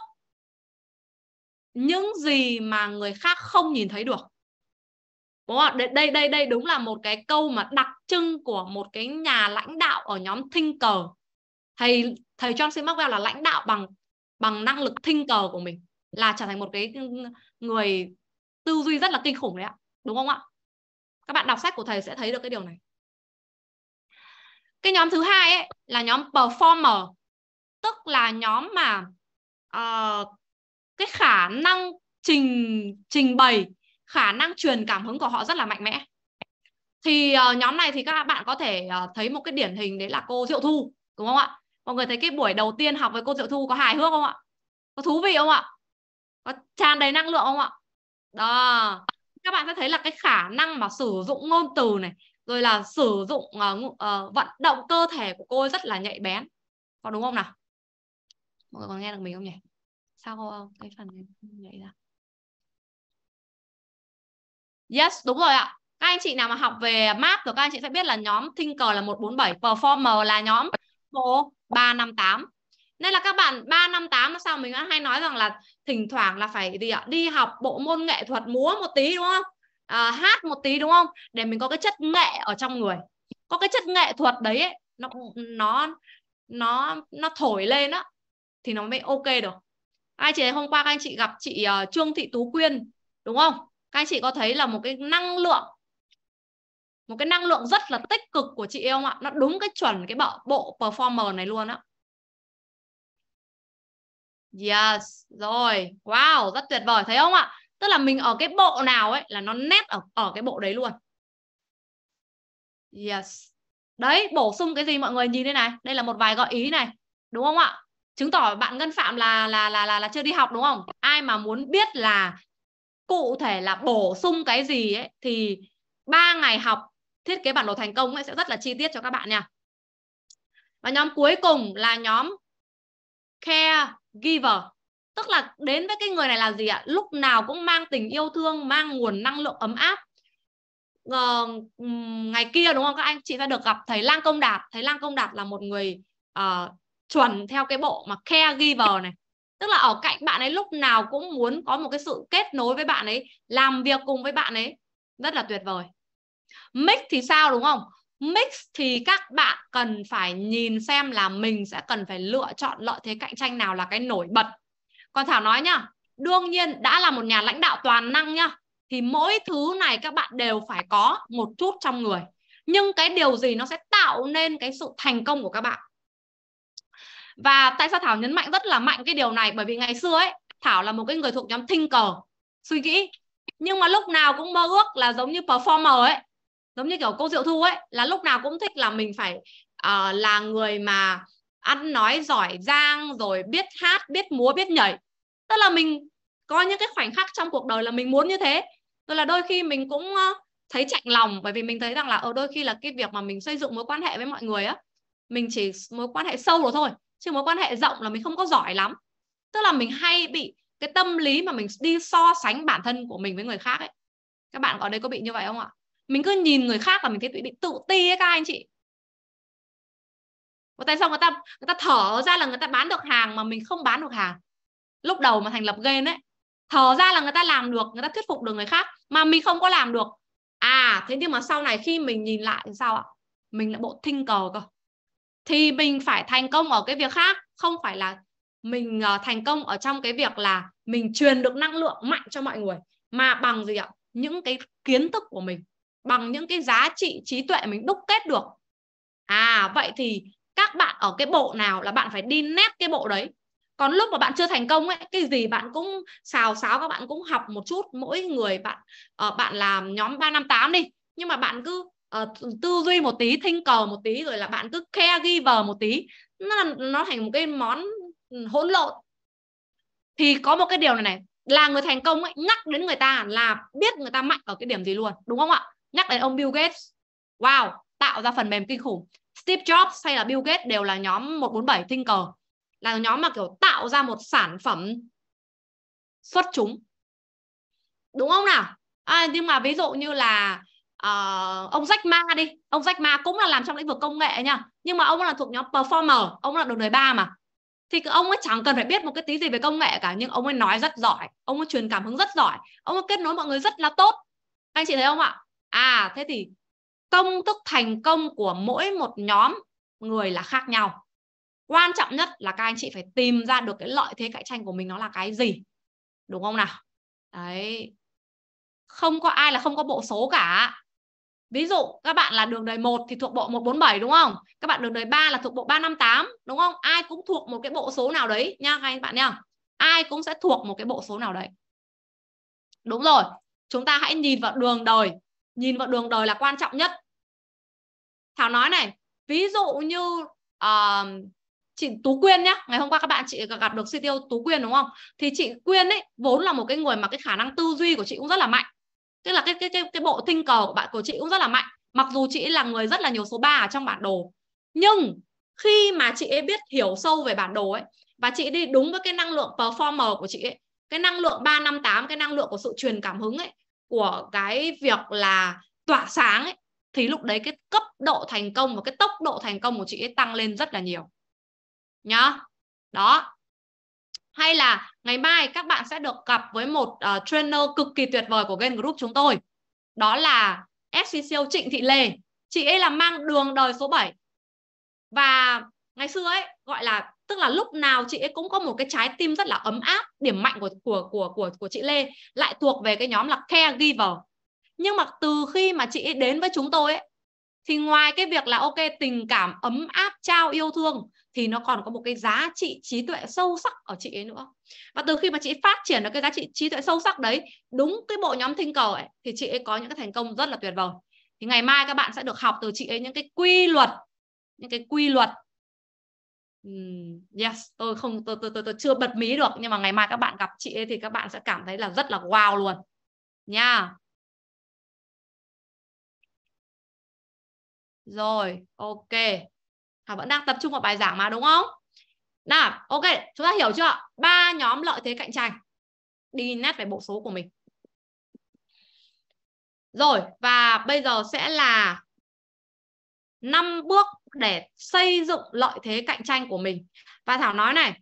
những gì mà người khác không nhìn thấy được đúng không? đây đây đây đúng là một cái câu mà đặc trưng của một cái nhà lãnh đạo ở nhóm thinh cờ thầy thầy John C. Maxwell là lãnh đạo bằng bằng năng lực thinh cờ của mình là trở thành một cái người tư duy rất là kinh khủng đấy ạ đúng không ạ các bạn đọc sách của thầy sẽ thấy được cái điều này cái nhóm thứ hai ấy là nhóm performer tức là nhóm mà uh, cái khả năng trình trình bày khả năng truyền cảm hứng của họ rất là mạnh mẽ thì uh, nhóm này thì các bạn có thể uh, thấy một cái điển hình đấy là cô Diệu Thu đúng không ạ mọi người thấy cái buổi đầu tiên học với cô Diệu Thu có hài hước không ạ có thú vị không ạ có tràn đầy năng lượng không ạ đó các bạn sẽ thấy là cái khả năng mà sử dụng ngôn từ này rồi là sử dụng uh, uh, vận động cơ thể của cô rất là nhạy bén có đúng không nào mọi người còn nghe được mình không nhỉ sao cô cái phần này ra yes đúng rồi ạ các anh chị nào mà học về map rồi các anh chị sẽ biết là nhóm thinker là 147 performer là nhóm số 358 nên là các bạn năm 358 sau mình đã hay nói rằng là thỉnh thoảng là phải gì ạ đi học bộ môn nghệ thuật múa một tí đúng không à, hát một tí đúng không để mình có cái chất nghệ ở trong người có cái chất nghệ thuật đấy ấy, nó nó nó nó thổi lên á thì nó mới ok được ai chị hôm qua các anh chị gặp chị uh, Trương Thị Tú Quyên đúng không các anh chị có thấy là một cái năng lượng một cái năng lượng rất là tích cực của chị yêu không ạ nó đúng cái chuẩn cái bộ, bộ performer này luôn á Yes, rồi. Wow, rất tuyệt vời. Thấy không ạ? Tức là mình ở cái bộ nào ấy là nó nét ở ở cái bộ đấy luôn. Yes. Đấy, bổ sung cái gì mọi người nhìn đây này. Đây là một vài gợi ý này. Đúng không ạ? Chứng tỏ bạn Ngân Phạm là là là là là chưa đi học đúng không? Ai mà muốn biết là cụ thể là bổ sung cái gì ấy thì 3 ngày học thiết kế bản đồ thành công ấy sẽ rất là chi tiết cho các bạn nha. Và nhóm cuối cùng là nhóm care giver tức là đến với cái người này là gì ạ lúc nào cũng mang tình yêu thương mang nguồn năng lượng ấm áp ờ, ngày kia đúng không các anh chị sẽ được gặp thầy lang công đạt thầy lang công đạt là một người uh, chuẩn theo cái bộ mà care giver này tức là ở cạnh bạn ấy lúc nào cũng muốn có một cái sự kết nối với bạn ấy làm việc cùng với bạn ấy rất là tuyệt vời mic thì sao đúng không mix thì các bạn cần phải nhìn xem là mình sẽ cần phải lựa chọn lợi thế cạnh tranh nào là cái nổi bật còn thảo nói nhá đương nhiên đã là một nhà lãnh đạo toàn năng nhá thì mỗi thứ này các bạn đều phải có một chút trong người nhưng cái điều gì nó sẽ tạo nên cái sự thành công của các bạn và tại sao thảo nhấn mạnh rất là mạnh cái điều này bởi vì ngày xưa ấy thảo là một cái người thuộc nhóm thinker suy nghĩ nhưng mà lúc nào cũng mơ ước là giống như performer ấy giống như kiểu cô Diệu Thu ấy là lúc nào cũng thích là mình phải uh, là người mà ăn nói giỏi giang rồi biết hát biết múa biết nhảy tức là mình có những cái khoảnh khắc trong cuộc đời là mình muốn như thế rồi là đôi khi mình cũng thấy chạnh lòng bởi vì mình thấy rằng là ở ờ, đôi khi là cái việc mà mình xây dựng mối quan hệ với mọi người á mình chỉ mối quan hệ sâu rồi thôi chứ mối quan hệ rộng là mình không có giỏi lắm tức là mình hay bị cái tâm lý mà mình đi so sánh bản thân của mình với người khác ấy các bạn ở đây có bị như vậy không ạ mình cứ nhìn người khác và mình thấy tự tự ti ấy các anh chị và tại sao người ta người ta thở ra là người ta bán được hàng mà mình không bán được hàng lúc đầu mà thành lập game đấy thở ra là người ta làm được người ta thuyết phục được người khác mà mình không có làm được à thế nhưng mà sau này khi mình nhìn lại thì sao ạ mình lại bộ thinh cờ cơ thì mình phải thành công ở cái việc khác không phải là mình ờ, thành công ở trong cái việc là mình truyền được năng lượng mạnh cho mọi người mà bằng gì ạ những cái kiến thức của mình bằng những cái giá trị trí tuệ mình đúc kết được à vậy thì các bạn ở cái bộ nào là bạn phải đi nét cái bộ đấy còn lúc mà bạn chưa thành công ấy cái gì bạn cũng xào xáo các bạn cũng học một chút mỗi người bạn uh, bạn làm nhóm 358 đi nhưng mà bạn cứ uh, tư duy một tí thinh cờ một tí rồi là bạn cứ khe ghi vờ một tí nó là nó thành một cái món ừ, hỗn lộn thì có một cái điều này này là người thành công ấy nhắc đến người ta là biết người ta mạnh ở cái điểm gì luôn đúng không ạ nhắc đến ông Bill Gates wow tạo ra phần mềm kinh khủng Steve Jobs hay là Bill Gates đều là nhóm 147 thinker là nhóm mà kiểu tạo ra một sản phẩm xuất chúng đúng không nào à, nhưng mà ví dụ như là uh, ông Jack Ma đi ông Jack Ma cũng là làm trong lĩnh vực công nghệ nha nhưng mà ông là thuộc nhóm performer ông là đường đời ba mà thì ông ấy chẳng cần phải biết một cái tí gì về công nghệ cả nhưng ông ấy nói rất giỏi ông ấy truyền cảm hứng rất giỏi ông ấy kết nối mọi người rất là tốt anh chị thấy không ạ à thế thì công thức thành công của mỗi một nhóm người là khác nhau quan trọng nhất là các anh chị phải tìm ra được cái lợi thế cạnh tranh của mình nó là cái gì đúng không nào đấy không có ai là không có bộ số cả ví dụ các bạn là đường đời 1 thì thuộc bộ 147 đúng không các bạn đường đời 3 là thuộc bộ 358 đúng không ai cũng thuộc một cái bộ số nào đấy nha các anh bạn nha ai cũng sẽ thuộc một cái bộ số nào đấy đúng rồi chúng ta hãy nhìn vào đường đời nhìn vào đường đời là quan trọng nhất thảo nói này ví dụ như uh, chị Tú Quyên nhá ngày hôm qua các bạn chị gặp được CTO Tú Quyên đúng không thì chị Quyên ấy vốn là một cái người mà cái khả năng tư duy của chị cũng rất là mạnh tức là cái cái cái, cái bộ tinh cầu của bạn của chị cũng rất là mạnh mặc dù chị là người rất là nhiều số 3 ở trong bản đồ nhưng khi mà chị ấy biết hiểu sâu về bản đồ ấy và chị đi đúng với cái năng lượng performer của chị ấy cái năng lượng 358 cái năng lượng của sự truyền cảm hứng ấy của cái việc là tỏa sáng ấy, thì lúc đấy cái cấp độ thành công và cái tốc độ thành công của chị ấy tăng lên rất là nhiều nhá đó hay là ngày mai các bạn sẽ được gặp với một uh, trainer cực kỳ tuyệt vời của Gen Group chúng tôi đó là FCCO Trịnh Thị Lê chị ấy là mang đường đời số 7 và ngày xưa ấy gọi là tức là lúc nào chị ấy cũng có một cái trái tim rất là ấm áp điểm mạnh của của của của của chị Lê lại thuộc về cái nhóm là K-giver nhưng mà từ khi mà chị ấy đến với chúng tôi ấy, thì ngoài cái việc là ok tình cảm ấm áp trao yêu thương thì nó còn có một cái giá trị trí tuệ sâu sắc ở chị ấy nữa và từ khi mà chị phát triển được cái giá trị trí tuệ sâu sắc đấy đúng cái bộ nhóm thinh cầu ấy thì chị ấy có những cái thành công rất là tuyệt vời thì ngày mai các bạn sẽ được học từ chị ấy những cái quy luật những cái quy luật Yes, tôi không tôi, tôi tôi tôi chưa bật mí được nhưng mà ngày mai các bạn gặp chị ấy thì các bạn sẽ cảm thấy là rất là wow luôn. Nha. Rồi, ok. Thảo à, vẫn đang tập trung vào bài giảng mà đúng không? Nào, ok, chúng ta hiểu chưa? Ba nhóm lợi thế cạnh tranh. Đi nét về bộ số của mình. Rồi, và bây giờ sẽ là năm bước để xây dựng lợi thế cạnh tranh của mình và thảo nói này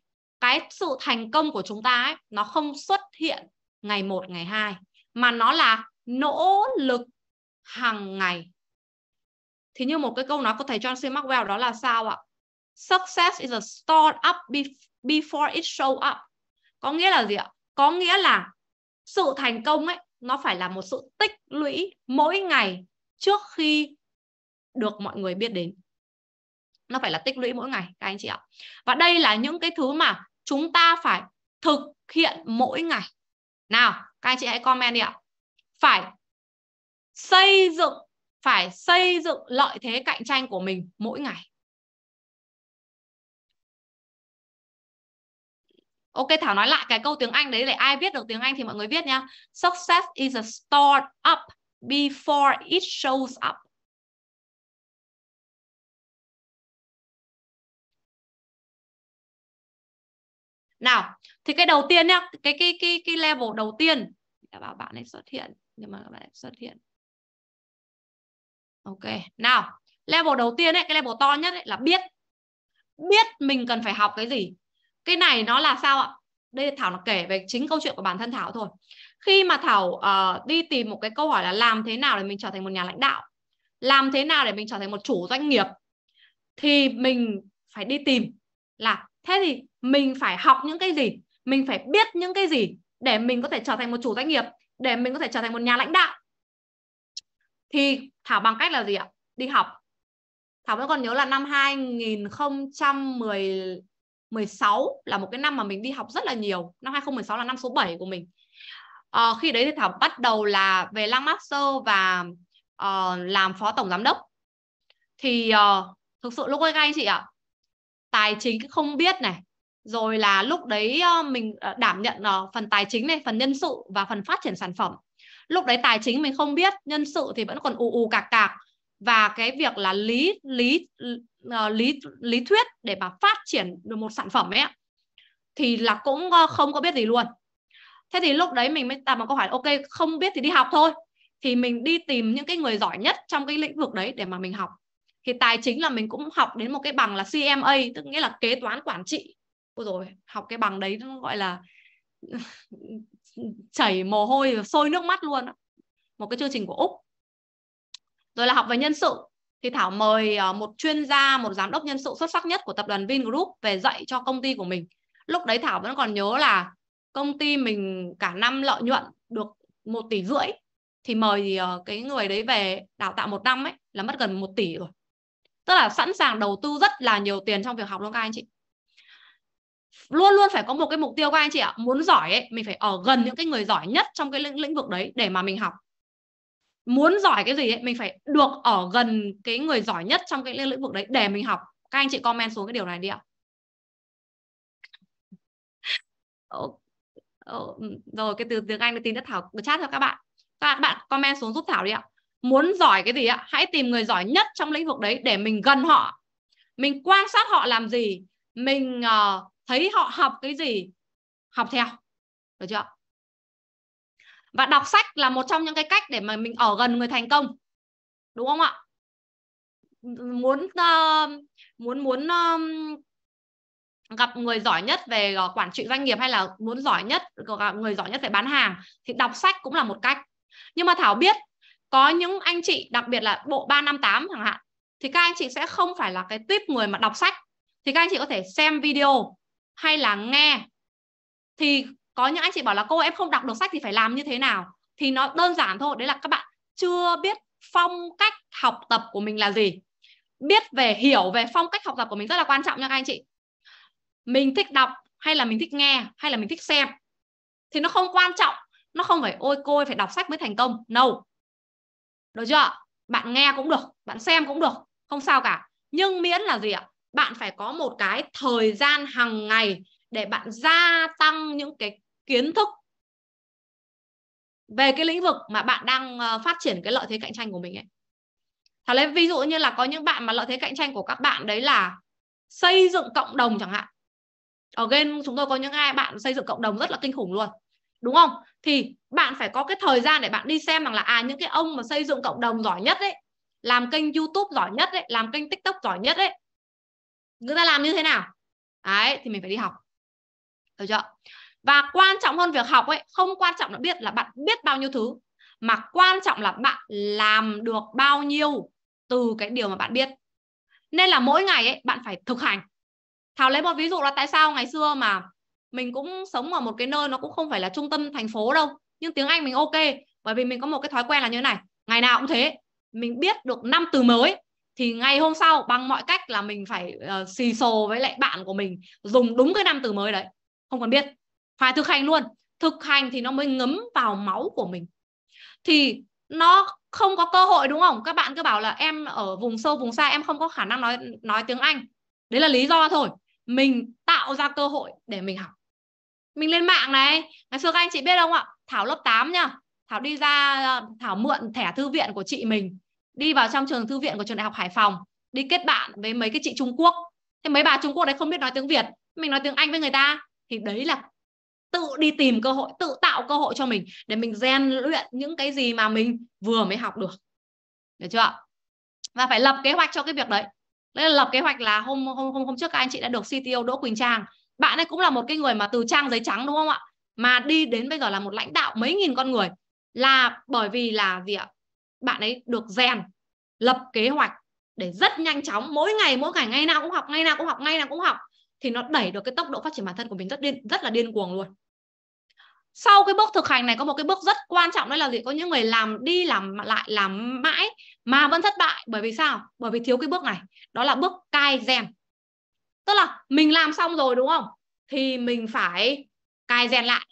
cái sự thành công của chúng ta ấy, nó không xuất hiện ngày một ngày hai mà nó là nỗ lực hàng ngày thì như một cái câu nói của thầy John C. Maxwell đó là sao ạ success is a stored up before it show up có nghĩa là gì ạ có nghĩa là sự thành công ấy nó phải là một sự tích lũy mỗi ngày trước khi được mọi người biết đến nó phải là tích lũy mỗi ngày các anh chị ạ và đây là những cái thứ mà chúng ta phải thực hiện mỗi ngày nào các anh chị hãy comment đi ạ phải xây dựng phải xây dựng lợi thế cạnh tranh của mình mỗi ngày Ok Thảo nói lại cái câu tiếng Anh đấy để ai viết được tiếng Anh thì mọi người viết nha. Success is a stored up before it shows up. nào thì cái đầu tiên nhá cái cái cái cái level đầu tiên để bảo bạn ấy xuất hiện nhưng mà các bạn ấy xuất hiện ok nào level đầu tiên ấy cái level to nhất ấy là biết biết mình cần phải học cái gì cái này nó là sao ạ đây thảo nó kể về chính câu chuyện của bản thân thảo thôi khi mà thảo uh, đi tìm một cái câu hỏi là làm thế nào để mình trở thành một nhà lãnh đạo làm thế nào để mình trở thành một chủ doanh nghiệp thì mình phải đi tìm là thế thì mình phải học những cái gì mình phải biết những cái gì để mình có thể trở thành một chủ doanh nghiệp để mình có thể trở thành một nhà lãnh đạo thì thảo bằng cách là gì ạ đi học thảo vẫn còn nhớ là năm 2010 16 là một cái năm mà mình đi học rất là nhiều năm 2016 là năm số 7 của mình à, khi đấy thì thảo bắt đầu là về lang master và uh, làm phó tổng giám đốc thì uh, thực sự lúc ấy các anh chị ạ tài chính không biết này rồi là lúc đấy ờ, mình ờ, đảm nhận ờ, phần tài chính này phần nhân sự và phần phát triển sản phẩm lúc đấy tài chính mình không biết nhân sự thì vẫn còn ù ù cạc cạc và cái việc là lý lý lý lý thuyết để mà phát triển được một sản phẩm ấy thì là cũng không có biết gì luôn thế thì lúc đấy mình mới đặt một câu hỏi ok không biết thì đi học thôi thì mình đi tìm những cái người giỏi nhất trong cái lĩnh vực đấy để mà mình học thì tài chính là mình cũng học đến một cái bằng là CMA tức nghĩa là kế toán quản trị Ôi rồi học cái bằng đấy nó gọi là chảy mồ hôi sôi nước mắt luôn một cái chương trình của úc rồi là học về nhân sự thì thảo mời ờ, một chuyên gia một giám đốc nhân sự xuất sắc nhất của tập đoàn vingroup về dạy cho công ty của mình lúc đấy thảo vẫn còn nhớ là công ty mình cả năm lợi nhuận được một tỷ rưỡi thì mời ờ, cái người đấy về đào tạo một năm ấy là mất gần một tỷ rồi tức là sẵn sàng đầu tư rất là nhiều tiền trong việc học luôn các anh chị luôn luôn phải có một cái mục tiêu các anh chị ạ muốn giỏi ấy mình phải ở gần những cái người giỏi nhất trong cái lĩnh, lĩnh vực đấy để mà mình học muốn giỏi cái gì ấy mình phải được ở gần cái người giỏi nhất trong cái lĩnh vực đấy để mình học các anh chị comment xuống cái điều này đi ạ ừ, rồi cái từ tiếng anh nó tin đất thảo chat cho các bạn các bạn comment xuống giúp thảo đi ạ muốn giỏi cái gì ạ hãy tìm người giỏi nhất trong lĩnh vực đấy để mình gần họ mình quan sát họ làm gì mình uh, thấy họ học cái gì học theo được chưa và đọc sách là một trong những cái cách để mà mình ở gần người thành công đúng không ạ muốn uh, muốn muốn uh, gặp người giỏi nhất về quản trị doanh nghiệp hay là muốn giỏi nhất người giỏi nhất về bán hàng thì đọc sách cũng là một cách nhưng mà thảo biết có những anh chị đặc biệt là bộ 358 chẳng hạn thì các anh chị sẽ không phải là cái tuyếp người mà đọc sách thì các anh chị có thể xem video hay là nghe thì có những anh chị bảo là cô em không đọc được sách thì phải làm như thế nào thì nó đơn giản thôi đấy là các bạn chưa biết phong cách học tập của mình là gì biết về hiểu về phong cách học tập của mình rất là quan trọng nha các anh chị mình thích đọc hay là mình thích nghe hay là mình thích xem thì nó không quan trọng nó không phải ôi cô phải đọc sách mới thành công no được chưa bạn nghe cũng được bạn xem cũng được không sao cả nhưng miễn là gì ạ bạn phải có một cái thời gian hàng ngày để bạn gia tăng những cái kiến thức về cái lĩnh vực mà bạn đang ờ, phát triển cái lợi thế cạnh tranh của mình ấy Thảo lên ví dụ như là có những bạn mà lợi thế cạnh tranh của các bạn đấy là xây dựng cộng đồng chẳng hạn ở game chúng tôi có những ai bạn xây dựng cộng đồng rất là kinh khủng luôn đúng không thì bạn phải có cái thời gian để bạn đi xem rằng là à những cái ông mà xây dựng cộng đồng giỏi nhất đấy làm kênh youtube giỏi nhất đấy làm kênh tiktok giỏi nhất đấy người ta làm như thế nào đấy thì mình phải đi học được chưa và quan trọng hơn việc học ấy không quan trọng là biết là bạn biết bao nhiêu thứ mà quan trọng là bạn làm được bao nhiêu từ cái điều mà bạn biết nên là mỗi ngày ấy bạn phải thực hành thảo lấy một ví dụ là tại sao ngày xưa mà mình cũng sống ở một cái nơi nó cũng không phải là trung tâm thành phố đâu nhưng tiếng Anh mình ok bởi vì mình có một cái thói quen là như thế này ngày nào cũng thế mình biết được năm từ mới thì ngày hôm sau bằng mọi cách là mình phải uh, xì xồ với lại bạn của mình dùng đúng cái năm từ mới đấy không cần biết phải thực hành luôn thực hành thì nó mới ngấm vào máu của mình thì nó không có cơ hội đúng không các bạn cứ bảo là em ở vùng sâu vùng xa em không có khả năng nói nói tiếng anh đấy là lý do thôi mình tạo ra cơ hội để mình học mình lên mạng này ngày xưa các anh chị biết không ạ thảo lớp 8 nhá thảo đi ra thảo mượn thẻ thư viện của chị mình đi vào trong trường thư viện của trường đại học hải phòng đi kết bạn với mấy cái chị trung quốc thế mấy bà trung quốc đấy không biết nói tiếng việt mình nói tiếng anh với người ta thì đấy là tự đi tìm cơ hội tự tạo cơ hội cho mình để mình rèn luyện những cái gì mà mình vừa mới học được được chưa ạ và phải lập kế hoạch cho cái việc đấy đấy là lập kế hoạch là hôm hôm hôm trước các anh chị đã được CTO Đỗ Quỳnh Trang bạn ấy cũng là một cái người mà từ trang giấy trắng đúng không ạ mà đi đến bây giờ là một lãnh đạo mấy nghìn con người là bởi vì là gì ạ bạn ấy được rèn lập kế hoạch để rất nhanh chóng mỗi ngày mỗi ngày ngày nào cũng học ngày nào cũng học ngày nào cũng học thì nó đẩy được cái tốc độ phát triển bản thân của mình rất điên rất là điên cuồng luôn sau cái bước thực hành này có một cái bước rất quan trọng đấy là gì có những người làm đi làm lại làm mãi mà vẫn thất bại bởi vì sao bởi vì thiếu cái bước này đó là bước cai rèn tức là mình làm xong rồi đúng không thì mình phải cài rèn lại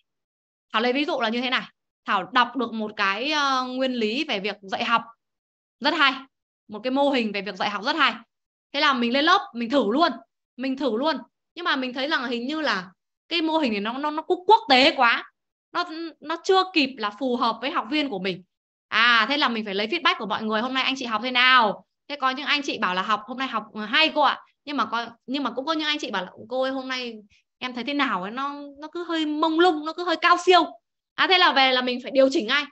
thảo lấy ví dụ là như thế này thảo đọc được một cái uh, nguyên lý về việc dạy học rất hay một cái mô hình về việc dạy học rất hay thế là mình lên lớp mình thử luôn mình thử luôn nhưng mà mình thấy rằng hình như là cái mô hình này nó nó nó quốc tế quá nó nó chưa kịp là phù hợp với học viên của mình à thế là mình phải lấy feedback của mọi người hôm nay anh chị học thế nào thế có những anh chị bảo là học hôm nay học hay cô ạ nhưng mà có nhưng mà cũng có những anh chị bảo là cô ơi hôm nay em thấy thế nào ấy nó nó cứ hơi mông lung nó cứ hơi cao siêu à thế là về là mình phải điều chỉnh ngay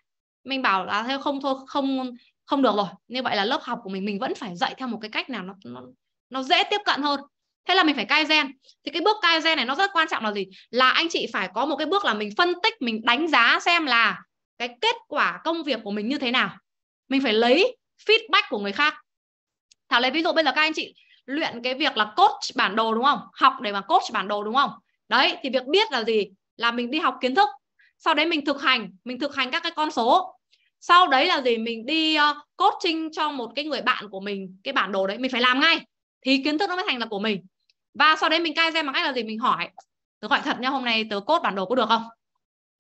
mình bảo là theo không thôi không không được rồi như vậy là lớp học của mình mình vẫn phải dạy theo một cái cách nào nó nó, nó dễ tiếp cận hơn thế là mình phải cai gen thì cái bước cai gen này nó rất quan trọng là gì là anh chị phải có một cái bước là mình phân tích mình đánh giá xem là cái kết quả công việc của mình như thế nào mình phải lấy feedback của người khác thảo lấy ví dụ bây giờ các anh chị luyện cái việc là coach bản đồ đúng không học để mà coach bản đồ đúng không đấy thì việc biết là gì là mình đi học kiến thức sau đấy mình thực hành mình thực hành các cái con số sau đấy là gì mình đi ờ, coaching cho một cái người bạn của mình cái bản đồ đấy mình phải làm ngay thì kiến thức nó mới thành là của mình và sau đấy mình cai xem bằng cách là gì mình hỏi tớ hỏi thật nha hôm nay tớ cốt bản đồ có được không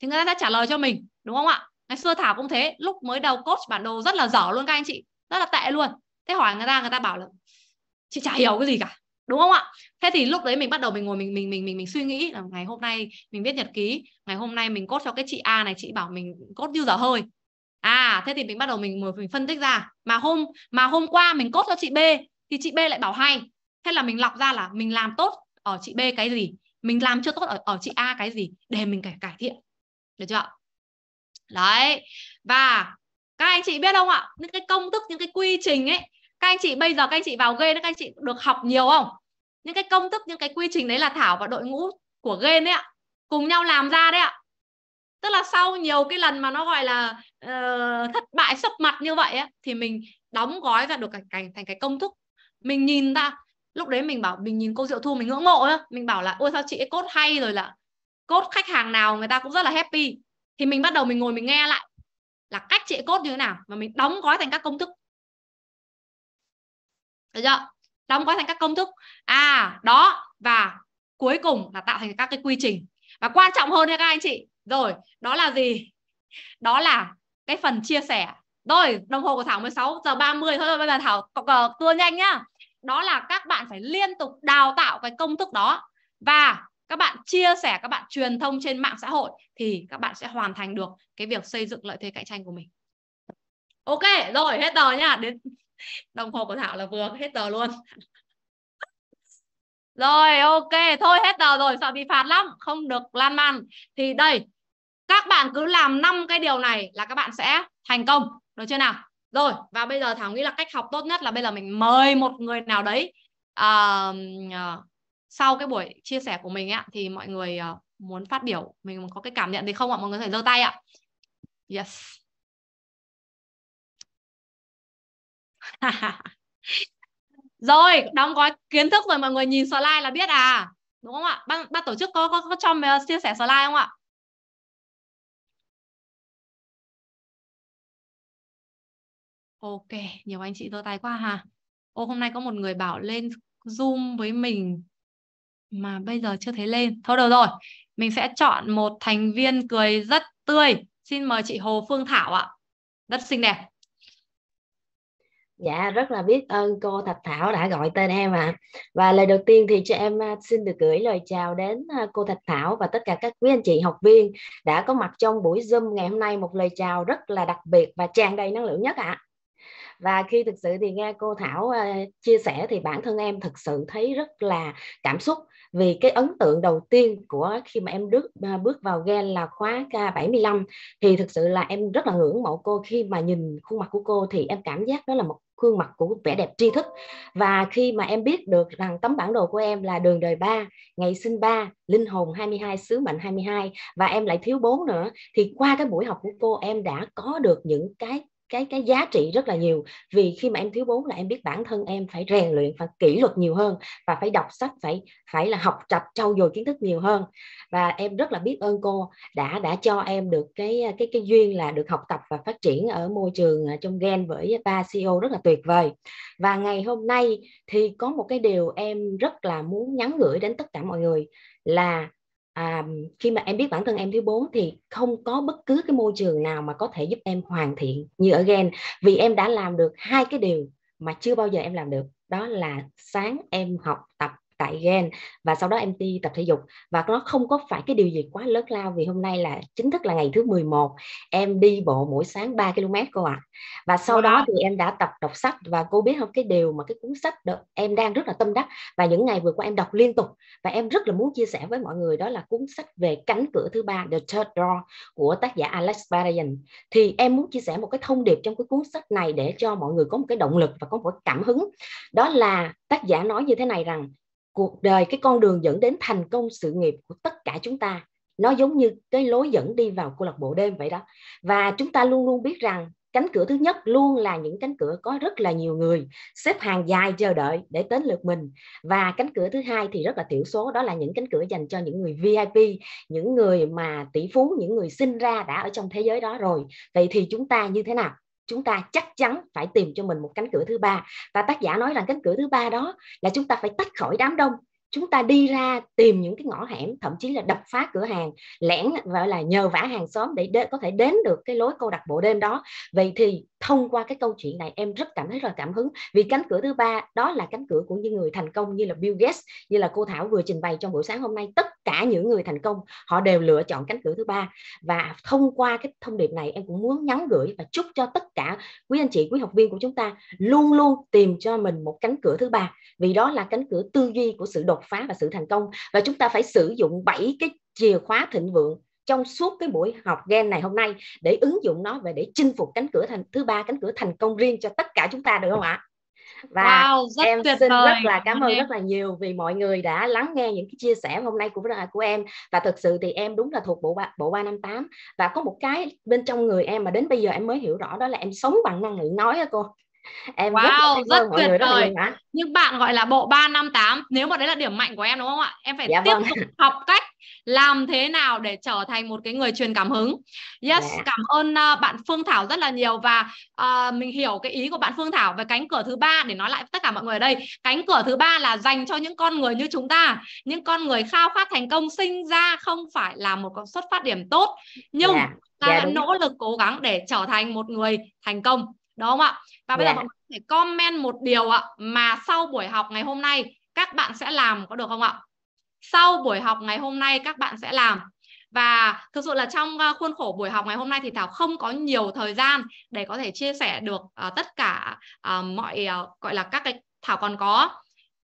thì người ta sẽ trả lời cho mình đúng không ạ ngày xưa thảo cũng thế lúc mới đầu coach bản đồ rất là dở luôn các anh chị rất là tệ luôn thế hỏi người ta người ta bảo là chị chả hiểu cái gì cả đúng không ạ thế thì lúc đấy mình bắt đầu mình ngồi mình mình mình mình mình suy nghĩ là ngày hôm nay mình viết nhật ký ngày hôm nay mình cốt cho cái chị A này chị bảo mình cốt như giờ hơi à thế thì mình bắt đầu mình mình phân tích ra mà hôm mà hôm qua mình cốt cho chị B thì chị B lại bảo hay thế là mình lọc ra là mình làm tốt ở chị B cái gì mình làm chưa tốt ở ở chị A cái gì để mình cải cải thiện được chưa đấy và các anh chị biết không ạ những cái công thức những cái quy trình ấy các anh chị bây giờ các anh chị vào game các anh chị được học nhiều không những cái công thức những cái quy trình đấy là thảo và đội ngũ của game đấy ạ cùng nhau làm ra đấy ạ tức là sau nhiều cái lần mà nó gọi là uh, thất bại sấp mặt như vậy ấy, thì mình đóng gói ra được thành, thành thành cái công thức mình nhìn ra lúc đấy mình bảo mình nhìn cô diệu thu mình ngưỡng mộ ấy. mình bảo là ôi sao chị ấy cốt hay rồi là cốt khách hàng nào người ta cũng rất là happy thì mình bắt đầu mình ngồi mình nghe lại là cách chị cốt như thế nào mà mình đóng gói thành các công thức được chưa đóng gói thành các công thức à đó và cuối cùng là tạo thành các cái quy trình và quan trọng hơn nha các anh chị rồi đó là gì đó là cái phần chia sẻ rồi đồng hồ của thảo 16 giờ 30 thôi bây giờ thảo tua nhanh nhá đó là các bạn phải liên tục đào tạo cái công thức đó và các bạn chia sẻ các bạn truyền thông trên mạng xã hội thì các bạn sẽ hoàn thành được cái việc xây dựng lợi thế cạnh tranh của mình ok rồi hết giờ nhá đến đồng hồ của thảo là vừa hết giờ luôn rồi ok thôi hết giờ rồi sợ bị phạt lắm không được lan man thì đây các bạn cứ làm năm cái điều này là các bạn sẽ thành công được chưa nào rồi và bây giờ thảo nghĩ là cách học tốt nhất là bây giờ mình mời một người nào đấy uh, uh, sau cái buổi chia sẻ của mình ạ thì mọi người uh, muốn phát biểu mình có cái cảm nhận gì không ạ mọi người có thể giơ tay ạ yes rồi đóng gói kiến thức rồi mọi người nhìn slide là biết à đúng không ạ ban, ban tổ chức có, có, có cho mình uh, chia sẻ slide không ạ ok nhiều anh chị giơ tay quá ha ô hôm nay có một người bảo lên zoom với mình mà bây giờ chưa thấy lên thôi được rồi mình sẽ chọn một thành viên cười rất tươi xin mời chị hồ phương thảo ạ rất xinh đẹp Dạ rất là biết ơn cô Thạch Thảo đã gọi tên em ạ. À. Và lời đầu tiên thì cho em à, xin được gửi lời chào đến à, cô Thạch Thảo và tất cả các quý anh chị học viên đã có mặt trong buổi Zoom ngày hôm nay một lời chào rất là đặc biệt và tràn đầy năng lượng nhất ạ. À. Và khi thực sự thì nghe cô Thảo à, chia sẻ thì bản thân em thực sự thấy rất là cảm xúc vì cái ấn tượng đầu tiên của khi mà em bước bước vào gen là khóa K75 thì thực sự là em rất là ngưỡng mộ cô khi mà nhìn khuôn mặt của cô thì em cảm giác đó là một gương mặt của vẻ đẹp tri thức và khi mà em biết được rằng tấm bản đồ của em là đường đời ba ngày sinh ba linh hồn 22, sứ mệnh 22 và em lại thiếu bốn nữa thì qua cái buổi học của cô em đã có được những cái cái cái giá trị rất là nhiều vì khi mà em thiếu bốn là em biết bản thân em phải rèn luyện phải kỷ luật nhiều hơn và phải đọc sách phải phải là học tập trau dồi kiến thức nhiều hơn và em rất là biết ơn cô đã đã cho em được cái cái cái duyên là được học tập và phát triển ở môi trường à, trong gen với ba CEO rất là tuyệt vời và ngày hôm nay thì có một cái điều em rất là muốn nhắn gửi đến tất cả mọi người là à, khi mà em biết bản thân em thứ bốn thì không có bất cứ cái môi trường nào mà có thể giúp em hoàn thiện như ở gen vì em đã làm được hai cái điều mà chưa bao giờ em làm được đó là sáng em học tập tại gen và sau đó em đi tập thể dục và nó không có phải cái điều gì quá lớn lao vì hôm nay là chính thức là ngày thứ 11 em đi bộ mỗi sáng 3 km cô ạ à. và sau đó thì em đã tập đọc sách và cô biết không cái điều mà cái cuốn sách đó, em đang rất là tâm đắc và những ngày vừa qua em đọc liên tục và em rất là muốn chia sẻ với mọi người đó là cuốn sách về cánh cửa thứ ba The Third Door của tác giả Alex Barajan thì em muốn chia sẻ một cái thông điệp trong cái cuốn sách này để cho mọi người có một cái động lực và có một cái cảm hứng đó là tác giả nói như thế này rằng cuộc đời cái con đường dẫn đến thành công sự nghiệp của tất cả chúng ta nó giống như cái lối dẫn đi vào câu lạc bộ đêm vậy đó và chúng ta luôn luôn biết rằng cánh cửa thứ nhất luôn là những cánh cửa có rất là nhiều người xếp hàng dài chờ đợi để đến lượt mình và cánh cửa thứ hai thì rất là thiểu số đó là những cánh cửa dành cho những người VIP những người mà tỷ phú những người sinh ra đã ở trong thế giới đó rồi vậy thì chúng ta như thế nào chúng ta chắc chắn phải tìm cho mình một cánh cửa thứ ba và tác giả nói rằng cánh cửa thứ ba đó là chúng ta phải tách khỏi đám đông chúng ta đi ra tìm những cái ngõ hẻm thậm chí là đập phá cửa hàng lẻn gọi là nhờ vả hàng xóm để đ- có thể đến được cái lối câu đặc bộ đêm đó vậy thì thông qua cái câu chuyện này em rất cảm thấy rất là cảm hứng vì cánh cửa thứ ba đó là cánh cửa của những người thành công như là Bill Gates như là cô Thảo vừa trình bày trong buổi sáng hôm nay tất cả những người thành công họ đều lựa chọn cánh cửa thứ ba và thông qua cái thông điệp này em cũng muốn nhắn gửi và chúc cho tất cả quý anh chị quý học viên của chúng ta luôn luôn tìm cho mình một cánh cửa thứ ba vì đó là cánh cửa tư duy của sự đột phá và sự thành công và chúng ta phải sử dụng bảy cái chìa khóa thịnh vượng trong suốt cái buổi học gen này hôm nay để ứng dụng nó về để chinh phục cánh cửa thành thứ ba cánh cửa thành công riêng cho tất cả chúng ta được không ạ và wow, rất em tuyệt xin vời. rất là cảm ơn rất là nhiều vì mọi người đã lắng nghe những cái chia sẻ hôm nay của của em và thực sự thì em đúng là thuộc bộ bộ 358 và có một cái bên trong người em mà đến bây giờ em mới hiểu rõ đó là em sống bằng năng lượng nói đó cô em wow rất, rất tuyệt vời nhưng bạn gọi là bộ 358 nếu mà đấy là điểm mạnh của em đúng không ạ em phải dạ, tiếp vâng. tục học cách làm thế nào để trở thành một cái người truyền cảm hứng yes dạ. cảm ơn uh, bạn Phương Thảo rất là nhiều và uh, mình hiểu cái ý của bạn Phương Thảo về cánh cửa thứ ba để nói lại tất cả mọi người ở đây cánh cửa thứ ba là dành cho những con người như chúng ta những con người khao khát thành công sinh ra không phải là một con xuất phát điểm tốt nhưng dạ. ta dạ, đã nỗ lực cố gắng để trở thành một người thành công đúng không ạ và bây yeah. giờ dạ. mọi người có thể comment một điều ạ mà sau buổi học ngày hôm nay các bạn sẽ làm có được không ạ sau buổi học ngày hôm nay các bạn sẽ làm và thực sự là trong ờ, khuôn khổ buổi học ngày hôm nay thì thảo không có nhiều thời gian để có thể chia sẻ được uh, tất cả uh, mọi uh, gọi là các cái thảo còn có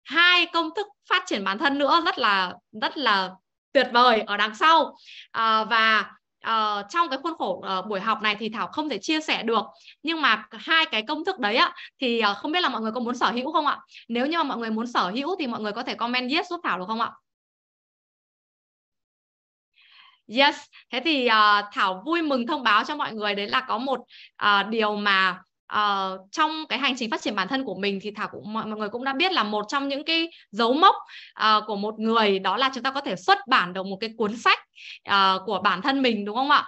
hai công thức phát triển bản thân nữa rất là rất là tuyệt vời ở đằng sau à, và uh, trong cái khuôn khổ uh, buổi học này thì thảo không thể chia sẻ được nhưng mà hai cái công thức đấy á thì uh, không biết là mọi người có muốn sở hữu không ạ nếu như mà mọi người muốn sở hữu thì mọi người có thể comment yes giúp thảo được không ạ Yes, thế thì uh, Thảo vui mừng thông báo cho mọi người đấy là có một uh, điều mà uh, trong cái hành trình phát triển bản thân của mình thì thảo cũng mọi, mọi người cũng đã biết là một trong những cái dấu mốc uh, của một người đó là chúng ta có thể xuất bản được một cái cuốn sách uh, của bản thân mình đúng không ạ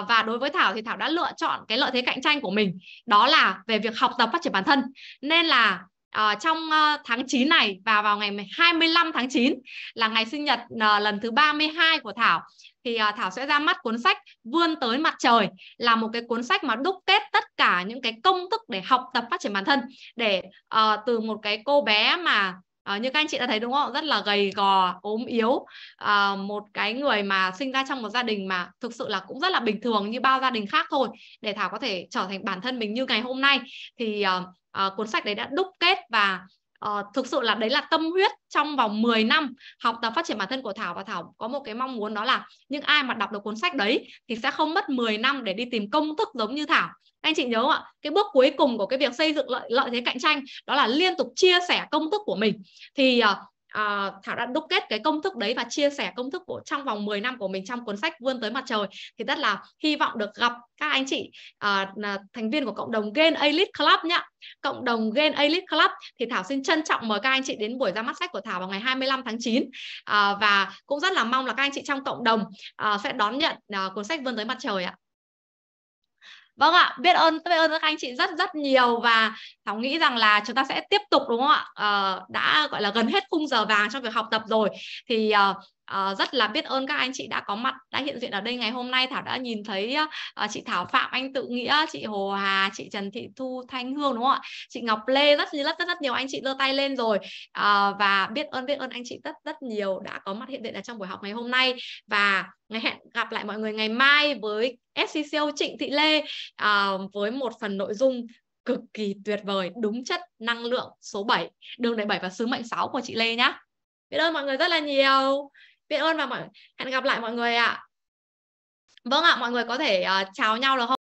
uh, và đối với thảo thì thảo đã lựa chọn cái lợi thế cạnh tranh của mình đó là về việc học tập phát triển bản thân nên là uh, trong uh, tháng 9 này và vào ngày 25 tháng 9 là ngày sinh nhật uh, lần thứ 32 của Thảo thì uh, Thảo sẽ ra mắt cuốn sách Vươn tới mặt trời là một cái cuốn sách mà đúc kết tất cả những cái công thức để học tập phát triển bản thân để uh, từ một cái cô bé mà À, như các anh chị đã thấy đúng không rất là gầy gò ốm yếu à, một cái người mà sinh ra trong một gia đình mà thực sự là cũng rất là bình thường như bao gia đình khác thôi để thảo có thể trở thành bản thân mình như ngày hôm nay thì à, à, cuốn sách đấy đã đúc kết và uh, thực sự là đấy là tâm huyết trong vòng 10 năm học tập phát triển bản thân của Thảo và Thảo có một cái mong muốn đó là những ai mà đọc được cuốn sách đấy thì sẽ không mất 10 năm để đi tìm công thức giống như Thảo anh chị nhớ không ạ cái bước cuối cùng của cái việc xây dựng lợi lợi thế cạnh tranh đó là liên tục chia sẻ công thức của mình thì uh, Ờ, Thảo đã đúc kết cái công thức đấy và chia sẻ công thức của trong vòng 10 năm của mình trong cuốn sách vươn tới mặt trời thì rất là hy vọng được gặp các anh chị uh, thành viên của cộng đồng Gen Elite Club nhá cộng đồng Gen Elite Club thì Thảo xin trân trọng mời các anh chị đến buổi ra mắt sách của Thảo vào ngày 25 tháng 9 à, ờ, và cũng rất là mong là các anh chị trong cộng đồng à, sẽ đón nhận à, cuốn sách vươn tới mặt trời ạ vâng ạ biết ơn biết ơn các anh chị rất rất nhiều và thảo nghĩ rằng là chúng ta sẽ tiếp tục đúng không ạ à, đã gọi là gần hết khung giờ vàng trong việc học tập rồi thì à, uh, rất là biết ơn các anh chị đã có mặt đã hiện diện ở đây ngày hôm nay thảo đã nhìn thấy uh, chị thảo phạm anh tự nghĩa chị hồ hà chị trần thị thu thanh hương đúng không ạ chị ngọc lê rất rất rất, rất nhiều anh chị đưa tay lên rồi uh, và biết ơn biết ơn anh chị rất rất nhiều đã có mặt hiện diện ở trong buổi học ngày hôm nay và ngày hẹn gặp lại mọi người ngày mai với SCCO Trịnh Thị Lê uh, với một phần nội dung cực kỳ tuyệt vời đúng chất năng lượng số 7 đường đại 7 và sứ mệnh 6 của chị Lê nhá biết ơn mọi người rất là nhiều biết ơn và mọi hẹn gặp lại mọi người ạ vâng ạ mọi người có thể uh, chào nhau được không